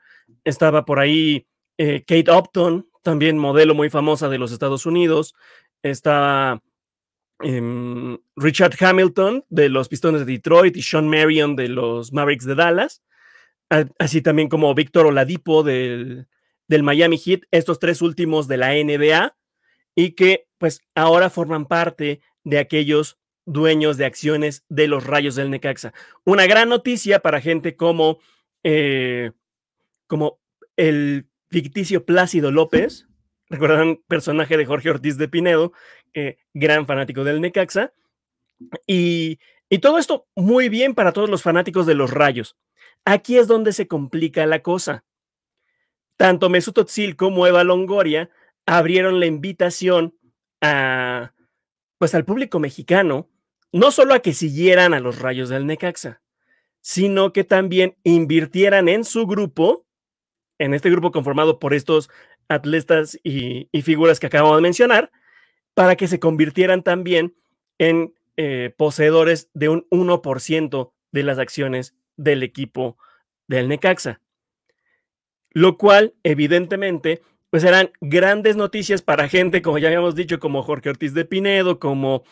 estaba por ahí eh, Kate Upton, también modelo muy famosa de los Estados Unidos, estaba Em, Richard Hamilton de los Pistones de Detroit y Sean Marion de los Mavericks de Dallas, así también como Víctor Oladipo del, del Miami Heat, estos tres últimos de la NBA y que pues ahora forman parte de aquellos dueños de acciones de los rayos del Necaxa. Una gran noticia para gente como, eh, como el ficticio Plácido López, recuerdan personaje de Jorge Ortiz de Pinedo, eh, gran fanático del Necaxa. Y, todo esto muy bien para todos los fanáticos de los rayos. Aquí es donde se complica la cosa. Tanto Mesut Özil como Eva Longoria abrieron la invitación a, pues al público mexicano, no solo a que siguieran a los rayos del Necaxa, sino que también invirtieran en su grupo, en este grupo conformado por estos atletas y, y figuras que acabo de mencionar, para que se convirtieran también en eh, poseedores de un 1% de las acciones del equipo del Necaxa. Lo cual, evidentemente, pues eran grandes noticias para gente, como ya habíamos dicho, como Jorge Ortiz de Pinedo, como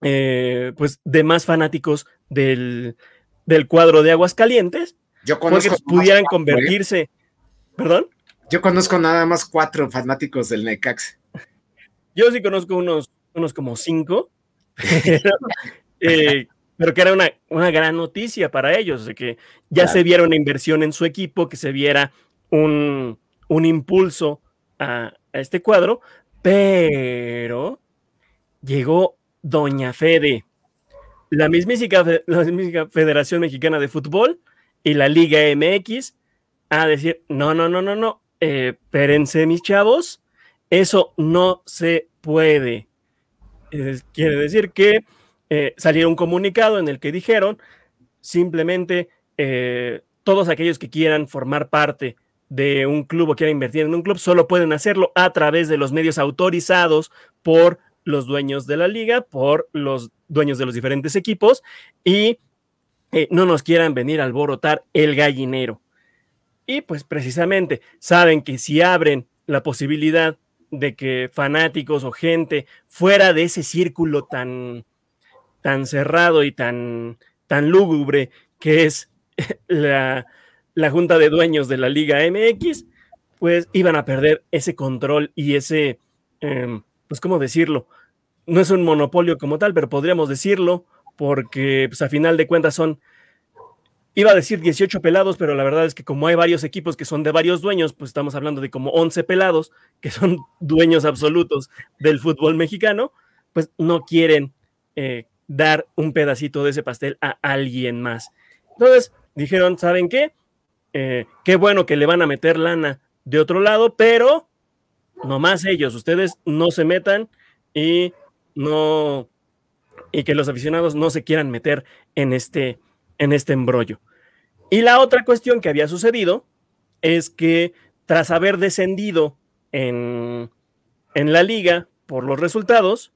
eh, pues demás fanáticos del, cuadro de Aguascalientes, Yo conozco pues, pudieran ¿eh? convertirse, perdón. Yo conozco nada más cuatro fanáticos del Necaxa. Yo sí conozco unos, unos como cinco, eh, pero, que era una, gran noticia para ellos, de que ya se viera una inversión en su equipo, que se viera un, impulso a, este cuadro, pero llegó Doña Fede, la mismísima, Federación Mexicana de Fútbol y la Liga MX a decir, no, no, no, no, no, eh, espérense mis chavos, eso no se puede. Eh, quiere decir que eh, salió un comunicado en el que dijeron simplemente eh, todos aquellos que quieran formar parte de un club o quieran invertir en un club solo pueden hacerlo a través de los medios autorizados por los dueños de la liga, por los dueños de los diferentes equipos y no nos quieran venir a alborotar el gallinero. Y pues precisamente saben que si abren la posibilidad de que fanáticos o gente fuera de ese círculo tan, tan cerrado y tan, tan lúgubre que es la, junta de dueños de la Liga MX, pues iban a perder ese control y ese, em, pues, ¿cómo decirlo? No es un monopolio como tal, pero podríamos decirlo, porque pues, a final de cuentas son Iba a decir 18 pelados, pero la verdad es que como hay varios equipos que son de varios dueños, pues estamos hablando de como 11 pelados que son dueños absolutos del fútbol mexicano, pues no quieren eh, dar un pedacito de ese pastel a alguien más. Entonces dijeron, ¿saben qué? Eh, qué bueno que le van a meter lana de otro lado, pero nomás ellos, ustedes no se metan y no, y que los aficionados no se quieran meter en este en este embrollo. Y la otra cuestión que había sucedido es que tras haber descendido en, la liga por los resultados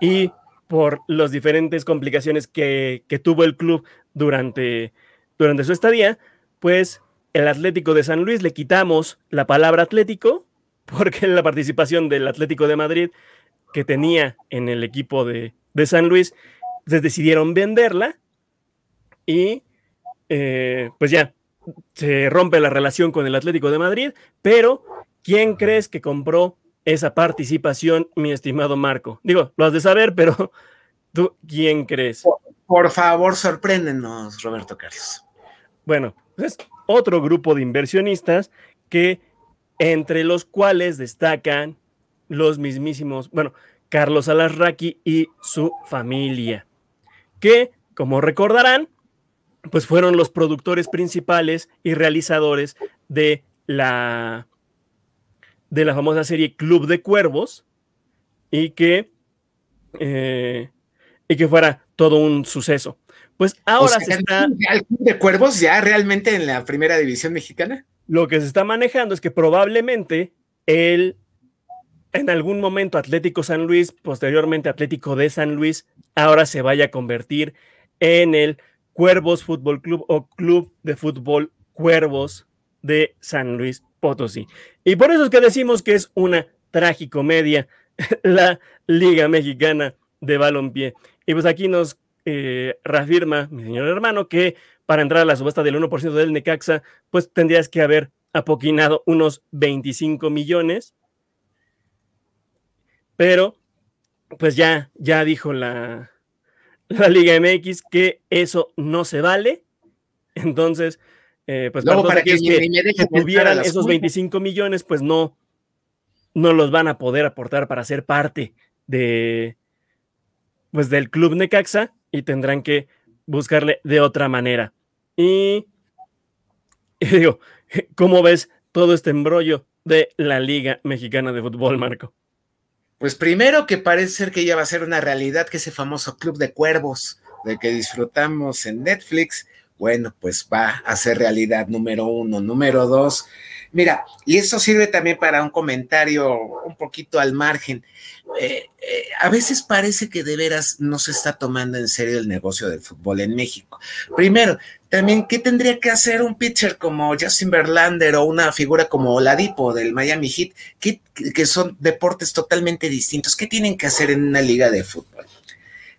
y por las diferentes complicaciones que, tuvo el club durante, durante su estadía, pues el Atlético de San Luis le quitamos la palabra Atlético, porque la participación del Atlético de Madrid que tenía en el equipo de, San Luis, pues, decidieron venderla y eh, pues ya, se rompe la relación con el Atlético de Madrid, pero ¿quién crees que compró esa participación, mi estimado Marco? Digo, lo has de saber, pero ¿tú quién crees? Por, favor, sorpréndenos, Roberto Carlos. Bueno, pues es otro grupo de inversionistas que entre los cuales destacan los mismísimos, bueno, Carlos Alarraqui y su familia, que, como recordarán, pues fueron los productores principales y realizadores de la, de la famosa serie Club de Cuervos y que, eh, y que fuera todo un suceso. Pues ahora se está... Club de Cuervos ya realmente en la primera división mexicana? Lo que se está manejando es que probablemente él, en algún momento Atlético San Luis, posteriormente Atlético de San Luis, ahora se vaya a convertir en el Cuervos Fútbol Club o Club de Fútbol Cuervos de San Luis Potosí. Y por eso es que decimos que es una tragicomedia la Liga Mexicana de Balompié. Y pues aquí nos eh, reafirma mi señor hermano que para entrar a la subasta del 1% del Necaxa, pues tendrías que haber apoquinado unos 25 millones. Pero, pues ya, ya dijo la, la Liga MX que eso no se vale. Entonces, eh, pues para, que, tuvieran esos 25 millones, pues no, no los van a poder aportar para ser parte de, pues del club Necaxa y tendrán que buscarle de otra manera. y digo, ¿cómo ves todo este embrollo de la Liga Mexicana de Fútbol, Marco? Pues primero que parece ser que ya va a ser una realidad que ese famoso club de cuervos del que disfrutamos en Netflix bueno, pues va a ser realidad número uno. Número dos, mira, y eso sirve también para un comentario un poquito al margen. Eh, eh, a veces parece que de veras no se está tomando en serio el negocio del fútbol en México. Primero, también, ¿qué tendría que hacer un pitcher como Justin Verlander o una figura como Oladipo del Miami Heat, que, que son deportes totalmente distintos? ¿Qué tienen que hacer en una liga de fútbol?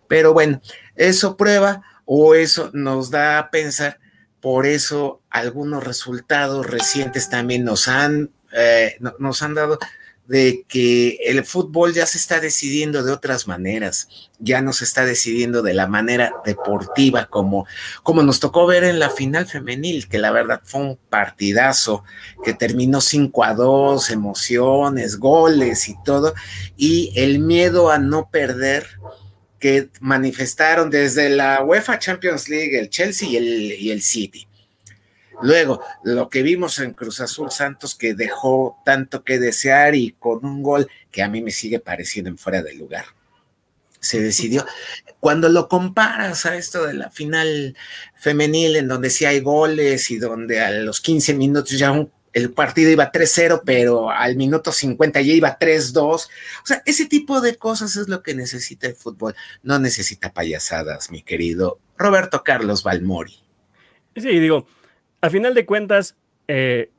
Pero bueno, eso prueba o eso nos da a pensar, por eso algunos resultados recientes también nos han, eh, nos han dado de que el fútbol ya se está decidiendo de otras maneras, ya no se está decidiendo de la manera deportiva como, como nos tocó ver en la final femenil, que la verdad fue un partidazo que terminó 5 a 2, emociones, goles y todo, y el miedo a no perder que manifestaron desde la UEFA Champions League, el Chelsea y el, City. Luego, lo que vimos en Cruz Azul Santos que dejó tanto que desear y con un gol que a mí me sigue pareciendo en fuera de lugar. Se decidió. Cuando lo comparas a esto de la final femenil, en donde sí hay goles y donde a los 15 minutos ya un el partido iba 3-0, pero al minuto 50 ya iba 3-2. O sea, ese tipo de cosas es lo que necesita el fútbol. No necesita payasadas, mi querido Roberto Carlos Balmori. Sí, digo, a final de cuentas, eh,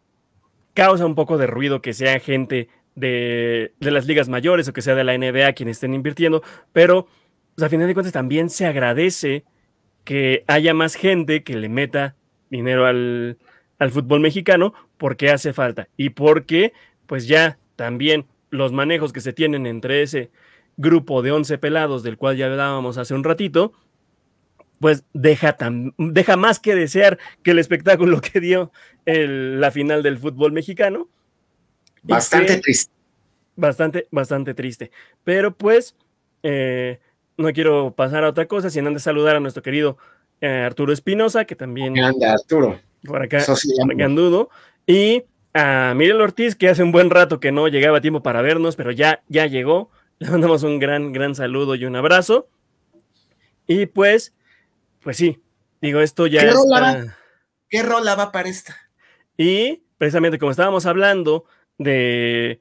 causa un poco de ruido que sea gente de, las ligas mayores o que sea de la NBA quien estén invirtiendo, pero pues, a final de cuentas también se agradece que haya más gente que le meta dinero al, al fútbol mexicano porque hace falta y porque pues ya también los manejos que se tienen entre ese grupo de 11 pelados del cual ya hablábamos hace un ratito, pues deja, tan, deja más que desear que el espectáculo que dio el, la final del fútbol mexicano. Bastante triste. Bastante, bastante triste. Pero pues eh, no quiero pasar a otra cosa, sin antes saludar a nuestro querido eh, Arturo Espinosa, que también... Arturo por acá, por Y a ah, Miguel Ortiz, que hace un buen rato que no llegaba a tiempo para vernos, pero ya, ya llegó. Le mandamos un gran, gran saludo y un abrazo. Y pues, pues sí, digo, esto ya ¿Qué rolaba ¿Qué rola va para esta? Y precisamente como estábamos hablando de,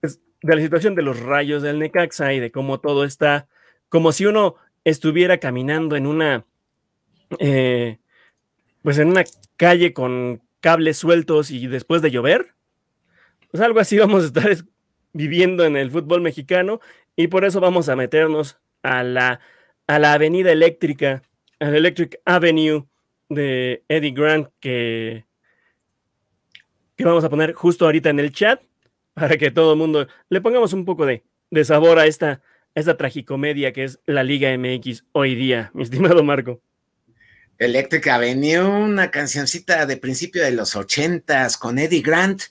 pues, de la situación de los rayos del Necaxa y de cómo todo está, como si uno estuviera caminando en una... Eh, pues en una calle con cables sueltos y después de llover, pues algo así vamos a estar viviendo en el fútbol mexicano y por eso vamos a meternos a la, avenida eléctrica, a la Electric Avenue de Eddie Grant que, vamos a poner justo ahorita en el chat para que todo el mundo le pongamos un poco de, sabor a esta, a esta tragicomedia que es la Liga MX hoy día, mi estimado Marco. Electric Avenue, una cancioncita de principio de los ochentas con Eddie Grant,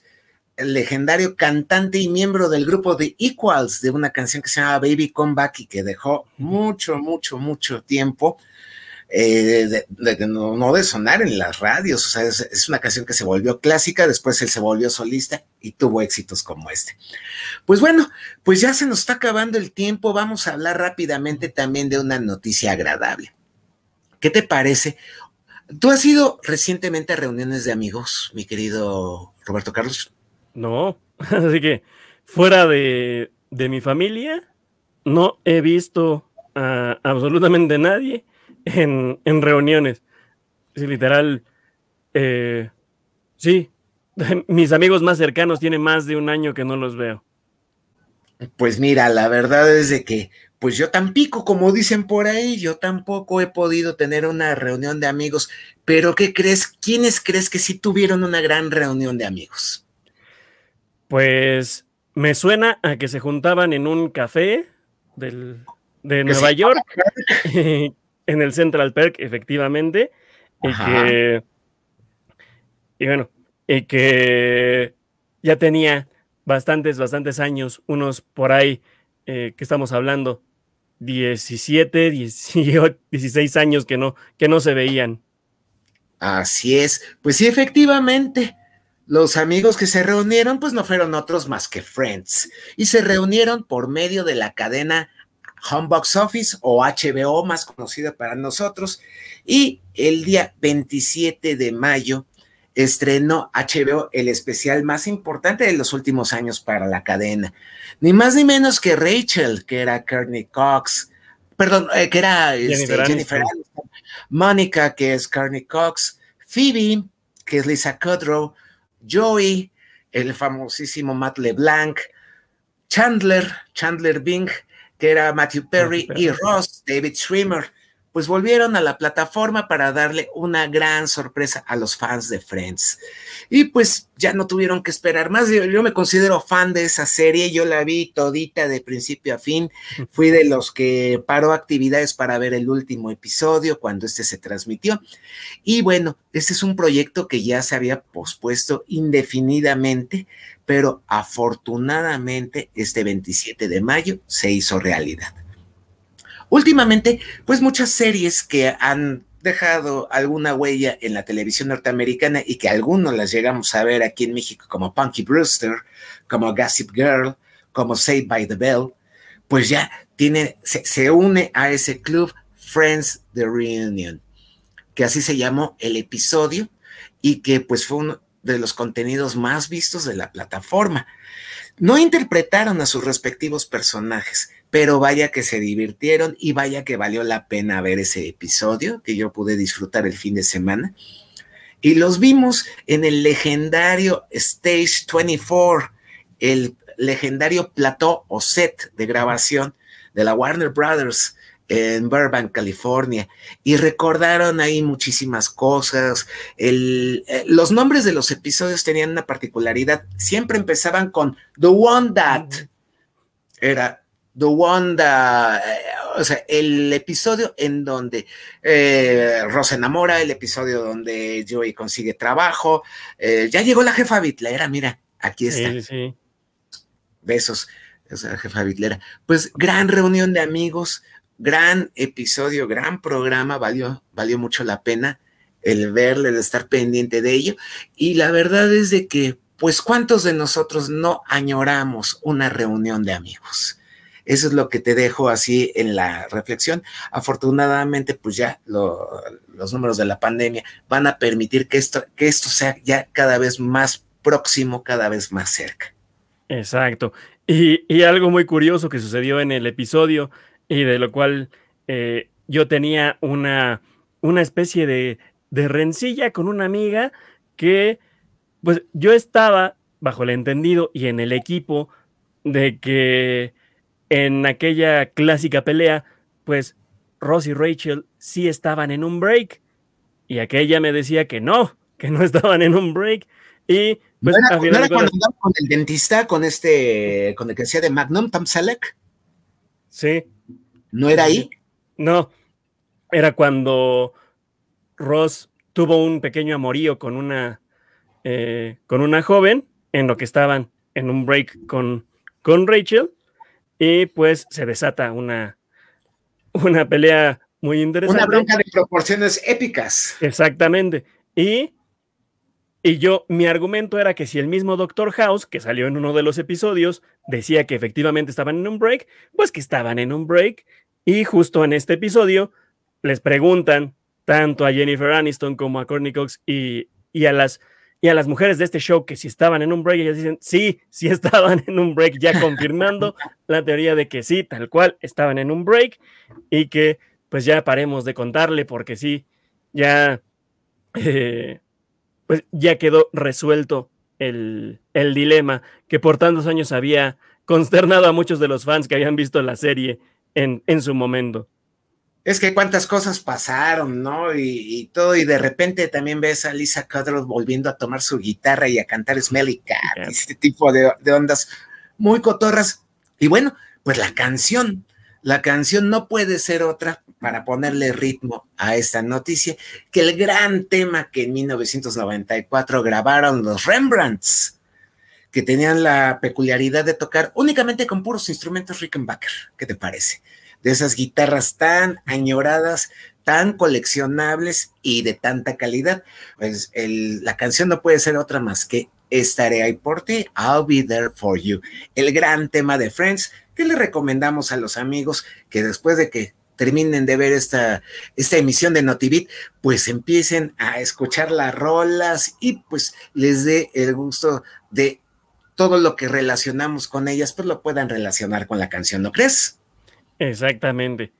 el legendario cantante y miembro del grupo The Equals, de una canción que se llama Baby Come Back y que dejó mucho, mucho, mucho tiempo. Eh, de, no, de sonar en las radios, o sea, es, una canción que se volvió clásica, después él se volvió solista y tuvo éxitos como este. Pues bueno, pues ya se nos está acabando el tiempo, vamos a hablar rápidamente también de una noticia agradable. ¿Qué te parece? ¿Tú has ido recientemente a reuniones de amigos, mi querido Roberto Carlos? No, así que fuera de, mi familia, no he visto a absolutamente nadie en, reuniones. Sí, literal, eh, sí, mis amigos más cercanos tienen más de un año que no los veo. Pues mira, la verdad es de que pues yo tampoco, como dicen por ahí, yo tampoco he podido tener una reunión de amigos, pero ¿qué crees? ¿Quiénes crees que sí tuvieron una gran reunión de amigos? Pues me suena a que se juntaban en un café de Nueva York, en el Central Park, efectivamente, y que, y bueno, y que ya tenía bastantes, bastantes años, unos por ahí eh, que estamos hablando, 17, 16 años que no, que no se veían. Así es, pues sí, efectivamente. Los amigos que se reunieron, pues no fueron otros más que Friends, y se reunieron por medio de la cadena Homebox Office o HBO, más conocida para nosotros, y el día 27 de mayo Estreno HBO el especial más importante de los últimos años para la cadena. Ni más ni menos que Rachel, que era Kearney Cox, perdón, eh, que era este, Jennifer, Mónica, que es Kearney Cox, Phoebe, que es Lisa Kudrow, Joey, el famosísimo Matt LeBlanc, Chandler, Chandler Bing, que era Matthew Perry, y Ross, David Schwimmer pues volvieron a la plataforma para darle una gran sorpresa a los fans de Friends. Y pues ya no tuvieron que esperar más. Yo, me considero fan de esa serie, yo la vi todita de principio a fin. Fui de los que paró actividades para ver el último episodio cuando este se transmitió. Y bueno, este es un proyecto que ya se había pospuesto indefinidamente, pero afortunadamente este 27 de mayo se hizo realidad. Últimamente, pues muchas series que han dejado alguna huella en la televisión norteamericana y que algunos las llegamos a ver aquí en México, como Punky Brewster, como Gossip Girl, como Saved by the Bell, pues ya tiene, se, se une a ese club Friends The Reunion, que así se llamó el episodio y que pues fue uno de los contenidos más vistos de la plataforma. No interpretaron a sus respectivos personajes, pero vaya que se divirtieron y vaya que valió la pena ver ese episodio que yo pude disfrutar el fin de semana. Y los vimos en el legendario Stage 24, el legendario plató o set de grabación de la Warner Brothers en Burbank, California, y recordaron ahí muchísimas cosas. El, eh, los nombres de los episodios tenían una particularidad, siempre empezaban con The One That. Era The Wanda, eh, o sea, el episodio en donde eh, Rosa enamora, el episodio donde Joey consigue trabajo, eh, ya llegó la jefa Bitlera, mira, aquí está. Sí, sí. Besos, esa jefa Bitlera. Pues gran reunión de amigos, gran episodio, gran programa, valió, valió mucho la pena el verle, el estar pendiente de ello. Y la verdad es de que, pues, ¿cuántos de nosotros no añoramos una reunión de amigos? Eso es lo que te dejo así en la reflexión. Afortunadamente, pues ya los números de la pandemia van a permitir que esto, que esto sea ya cada vez más próximo, cada vez más cerca. Exacto. Y, algo muy curioso que sucedió en el episodio y de lo cual eh, yo tenía una, una especie de, de rencilla con una amiga que, pues yo estaba bajo el entendido y en el equipo de que en aquella clásica pelea, pues Ross y Rachel sí estaban en un break y aquella me decía que no, que no estaban en un break y ¿No pues, era, cuando con el dentista con este con el que decía de Magnum Tom Sí. ¿No era ahí? No. Era cuando Ross tuvo un pequeño amorío con una eh, con una joven en lo que estaban en un break con con Rachel y pues se desata una, una pelea muy interesante. Una bronca de proporciones épicas. Exactamente. Y, y yo, mi argumento era que si el mismo Doctor House, que salió en uno de los episodios, decía que efectivamente estaban en un break, pues que estaban en un break. Y justo en este episodio les preguntan tanto a Jennifer Aniston como a Courtney Cox y, y a las y a las mujeres de este show que si estaban en un break, ellas dicen, sí, sí estaban en un break, ya confirmando la teoría de que sí, tal cual, estaban en un break y que pues ya paremos de contarle porque sí, ya, eh, pues ya quedó resuelto el, dilema que por tantos años había consternado a muchos de los fans que habían visto la serie en, en su momento es que cuántas cosas pasaron, ¿no? Y, todo, y de repente también ves a Lisa Kudrow volviendo a tomar su guitarra y a cantar Smelly Cat, este tipo de, de, ondas muy cotorras. Y bueno, pues la canción, la canción no puede ser otra para ponerle ritmo a esta noticia, que el gran tema que en 1994 grabaron los Rembrandts, que tenían la peculiaridad de tocar únicamente con puros instrumentos Rickenbacker, ¿qué te parece? de esas guitarras tan añoradas, tan coleccionables y de tanta calidad. Pues la canción no puede ser otra más que Estaré ahí por ti, I'll be there for you. El gran tema de Friends que le recomendamos a los amigos que después de que terminen de ver esta, esta emisión de Notivit, pues empiecen a escuchar las rolas y pues les dé el gusto de todo lo que relacionamos con ellas, pues lo puedan relacionar con la canción, ¿no crees? Exactamente.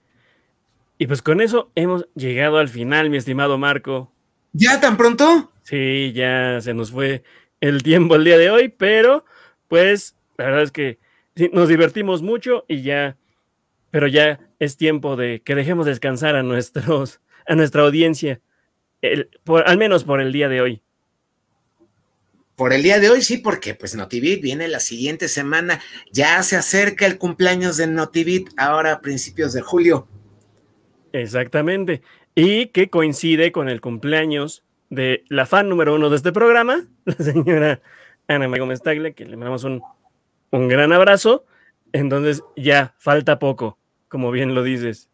Y pues con eso hemos llegado al final, mi estimado Marco. ¿Ya tan pronto? Sí, ya se nos fue el tiempo el día de hoy, pero pues la verdad es que nos divertimos mucho y ya, pero ya es tiempo de que dejemos descansar a nuestros, a nuestra audiencia, por, al menos por el día de hoy por el día de hoy, sí, porque pues Notivit viene la siguiente semana. Ya se acerca el cumpleaños de Notivit, ahora a principios de julio. Exactamente. Y que coincide con el cumpleaños de la fan número uno de este programa, la señora Ana María que le mandamos un, un gran abrazo. Entonces ya falta poco, como bien lo dices.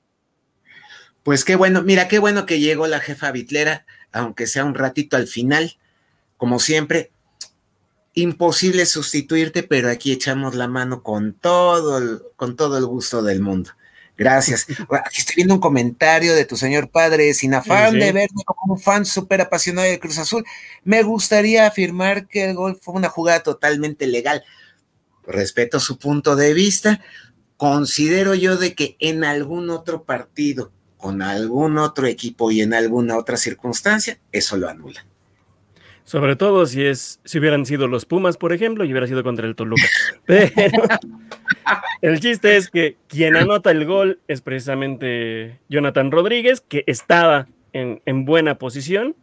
Pues qué bueno, mira, qué bueno que llegó la jefa Bitlera, aunque sea un ratito al final, como siempre, imposible sustituirte, pero aquí echamos la mano con todo el, con todo el gusto del mundo. Gracias. Aquí estoy viendo un comentario de tu señor padre, sin afán de verme como un fan súper apasionado de Cruz Azul. Me gustaría afirmar que el gol fue una jugada totalmente legal. Respeto su punto de vista. Considero yo de que en algún otro partido, con algún otro equipo y en alguna otra circunstancia, eso lo anula. Sobre todo si es, si hubieran sido los Pumas, por ejemplo, y hubiera sido contra el Toluca. Pero el chiste es que quien anota el gol es precisamente Jonathan Rodríguez, que estaba en, buena posición.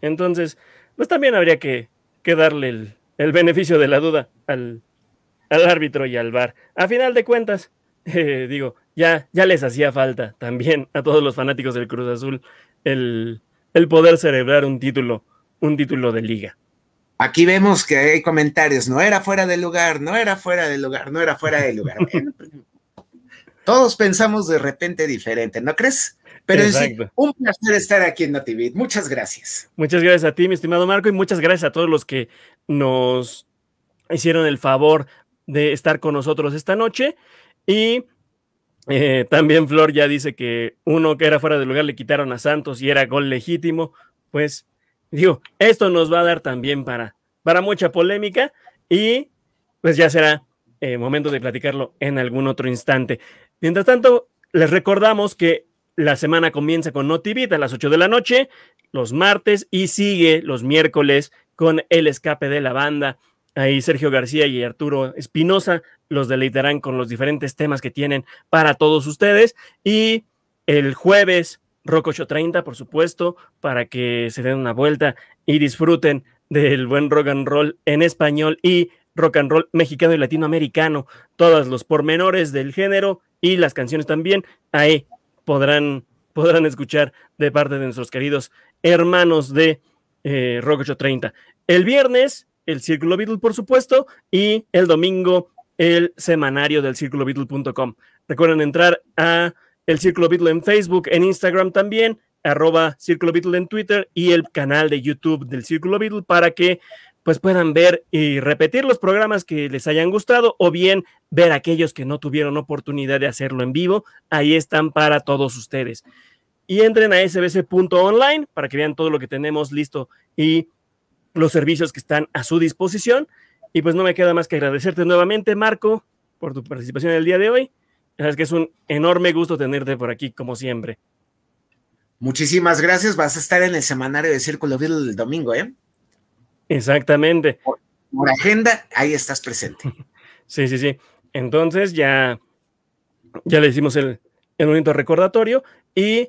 Entonces, pues también habría que, darle el, beneficio de la duda al, al, árbitro y al VAR. A final de cuentas, eh, digo, ya, ya les hacía falta también a todos los fanáticos del Cruz Azul el, el poder celebrar un título un título de liga. Aquí vemos que hay comentarios, no era fuera de lugar, no era fuera de lugar, no era fuera de lugar. Todos pensamos de repente diferente, ¿no crees? Pero es un placer estar aquí en Notivit. Muchas gracias. Muchas gracias a ti, mi estimado Marco, y muchas gracias a todos los que nos hicieron el favor de estar con nosotros esta noche. Y eh, también Flor ya dice que uno que era fuera de lugar le quitaron a Santos y era gol legítimo. Pues Digo, esto nos va a dar también para, para mucha polémica y pues ya será eh, momento de platicarlo en algún otro instante. Mientras tanto, les recordamos que la semana comienza con Notivit a las 8 de la noche, los martes y sigue los miércoles con El Escape de la Banda. Ahí Sergio García y Arturo Espinosa los deleitarán con los diferentes temas que tienen para todos ustedes. Y el jueves Rock 830, por supuesto, para que se den una vuelta y disfruten del buen rock and roll en español y rock and roll mexicano y latinoamericano. Todos los pormenores del género y las canciones también ahí podrán, podrán escuchar de parte de nuestros queridos hermanos de eh, Rock 830. El viernes, el Círculo Beatle, por supuesto, y el domingo, el semanario del círculo Beatle.com. Recuerden entrar a el Círculo Beatle en Facebook, en Instagram también, arroba Círculo Beatle en Twitter y el canal de YouTube del Círculo Beatle para que pues puedan ver y repetir los programas que les hayan gustado o bien ver aquellos que no tuvieron oportunidad de hacerlo en vivo. Ahí están para todos ustedes. Y entren a sbc.online para que vean todo lo que tenemos listo y los servicios que están a su disposición. Y pues no me queda más que agradecerte nuevamente, Marco, por tu participación el día de hoy. Es que es un enorme gusto tenerte por aquí, como siempre. Muchísimas gracias. Vas a estar en el semanario de Círculo Vidal el domingo, ¿eh? Exactamente. Por, agenda, ahí estás presente. sí, sí, sí. Entonces ya, ya le hicimos el, el bonito recordatorio y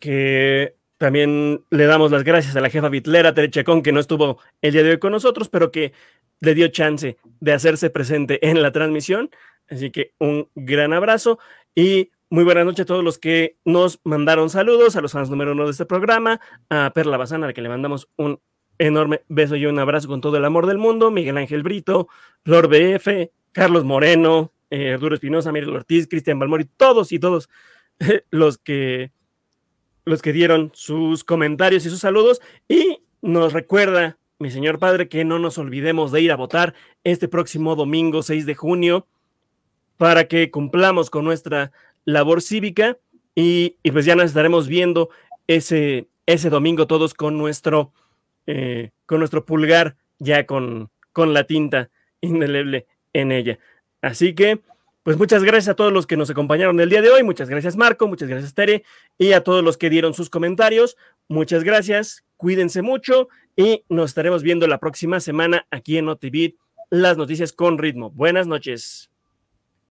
que también le damos las gracias a la jefa Vitlera Terechacón, que no estuvo el día de hoy con nosotros, pero que le dio chance de hacerse presente en la transmisión. Así que un gran abrazo y muy buenas noches a todos los que nos mandaron saludos, a los fans número uno de este programa, a Perla Bazana a la que le mandamos un enorme beso y un abrazo con todo el amor del mundo, Miguel Ángel Brito, Flor BF, Carlos Moreno, Eduardo eh, Espinosa, Miguel Ortiz, Cristian Balmori, todos y todos eh, los que los que dieron sus comentarios y sus saludos y nos recuerda mi señor padre que no nos olvidemos de ir a votar este próximo domingo 6 de junio para que cumplamos con nuestra labor cívica y, pues ya nos estaremos viendo ese, ese domingo todos con nuestro, eh, con nuestro pulgar ya con, con la tinta indeleble en ella. Así que, pues muchas gracias a todos los que nos acompañaron el día de hoy. Muchas gracias Marco, muchas gracias Tere y a todos los que dieron sus comentarios. Muchas gracias, cuídense mucho y nos estaremos viendo la próxima semana aquí en OTV, las noticias con ritmo. Buenas noches.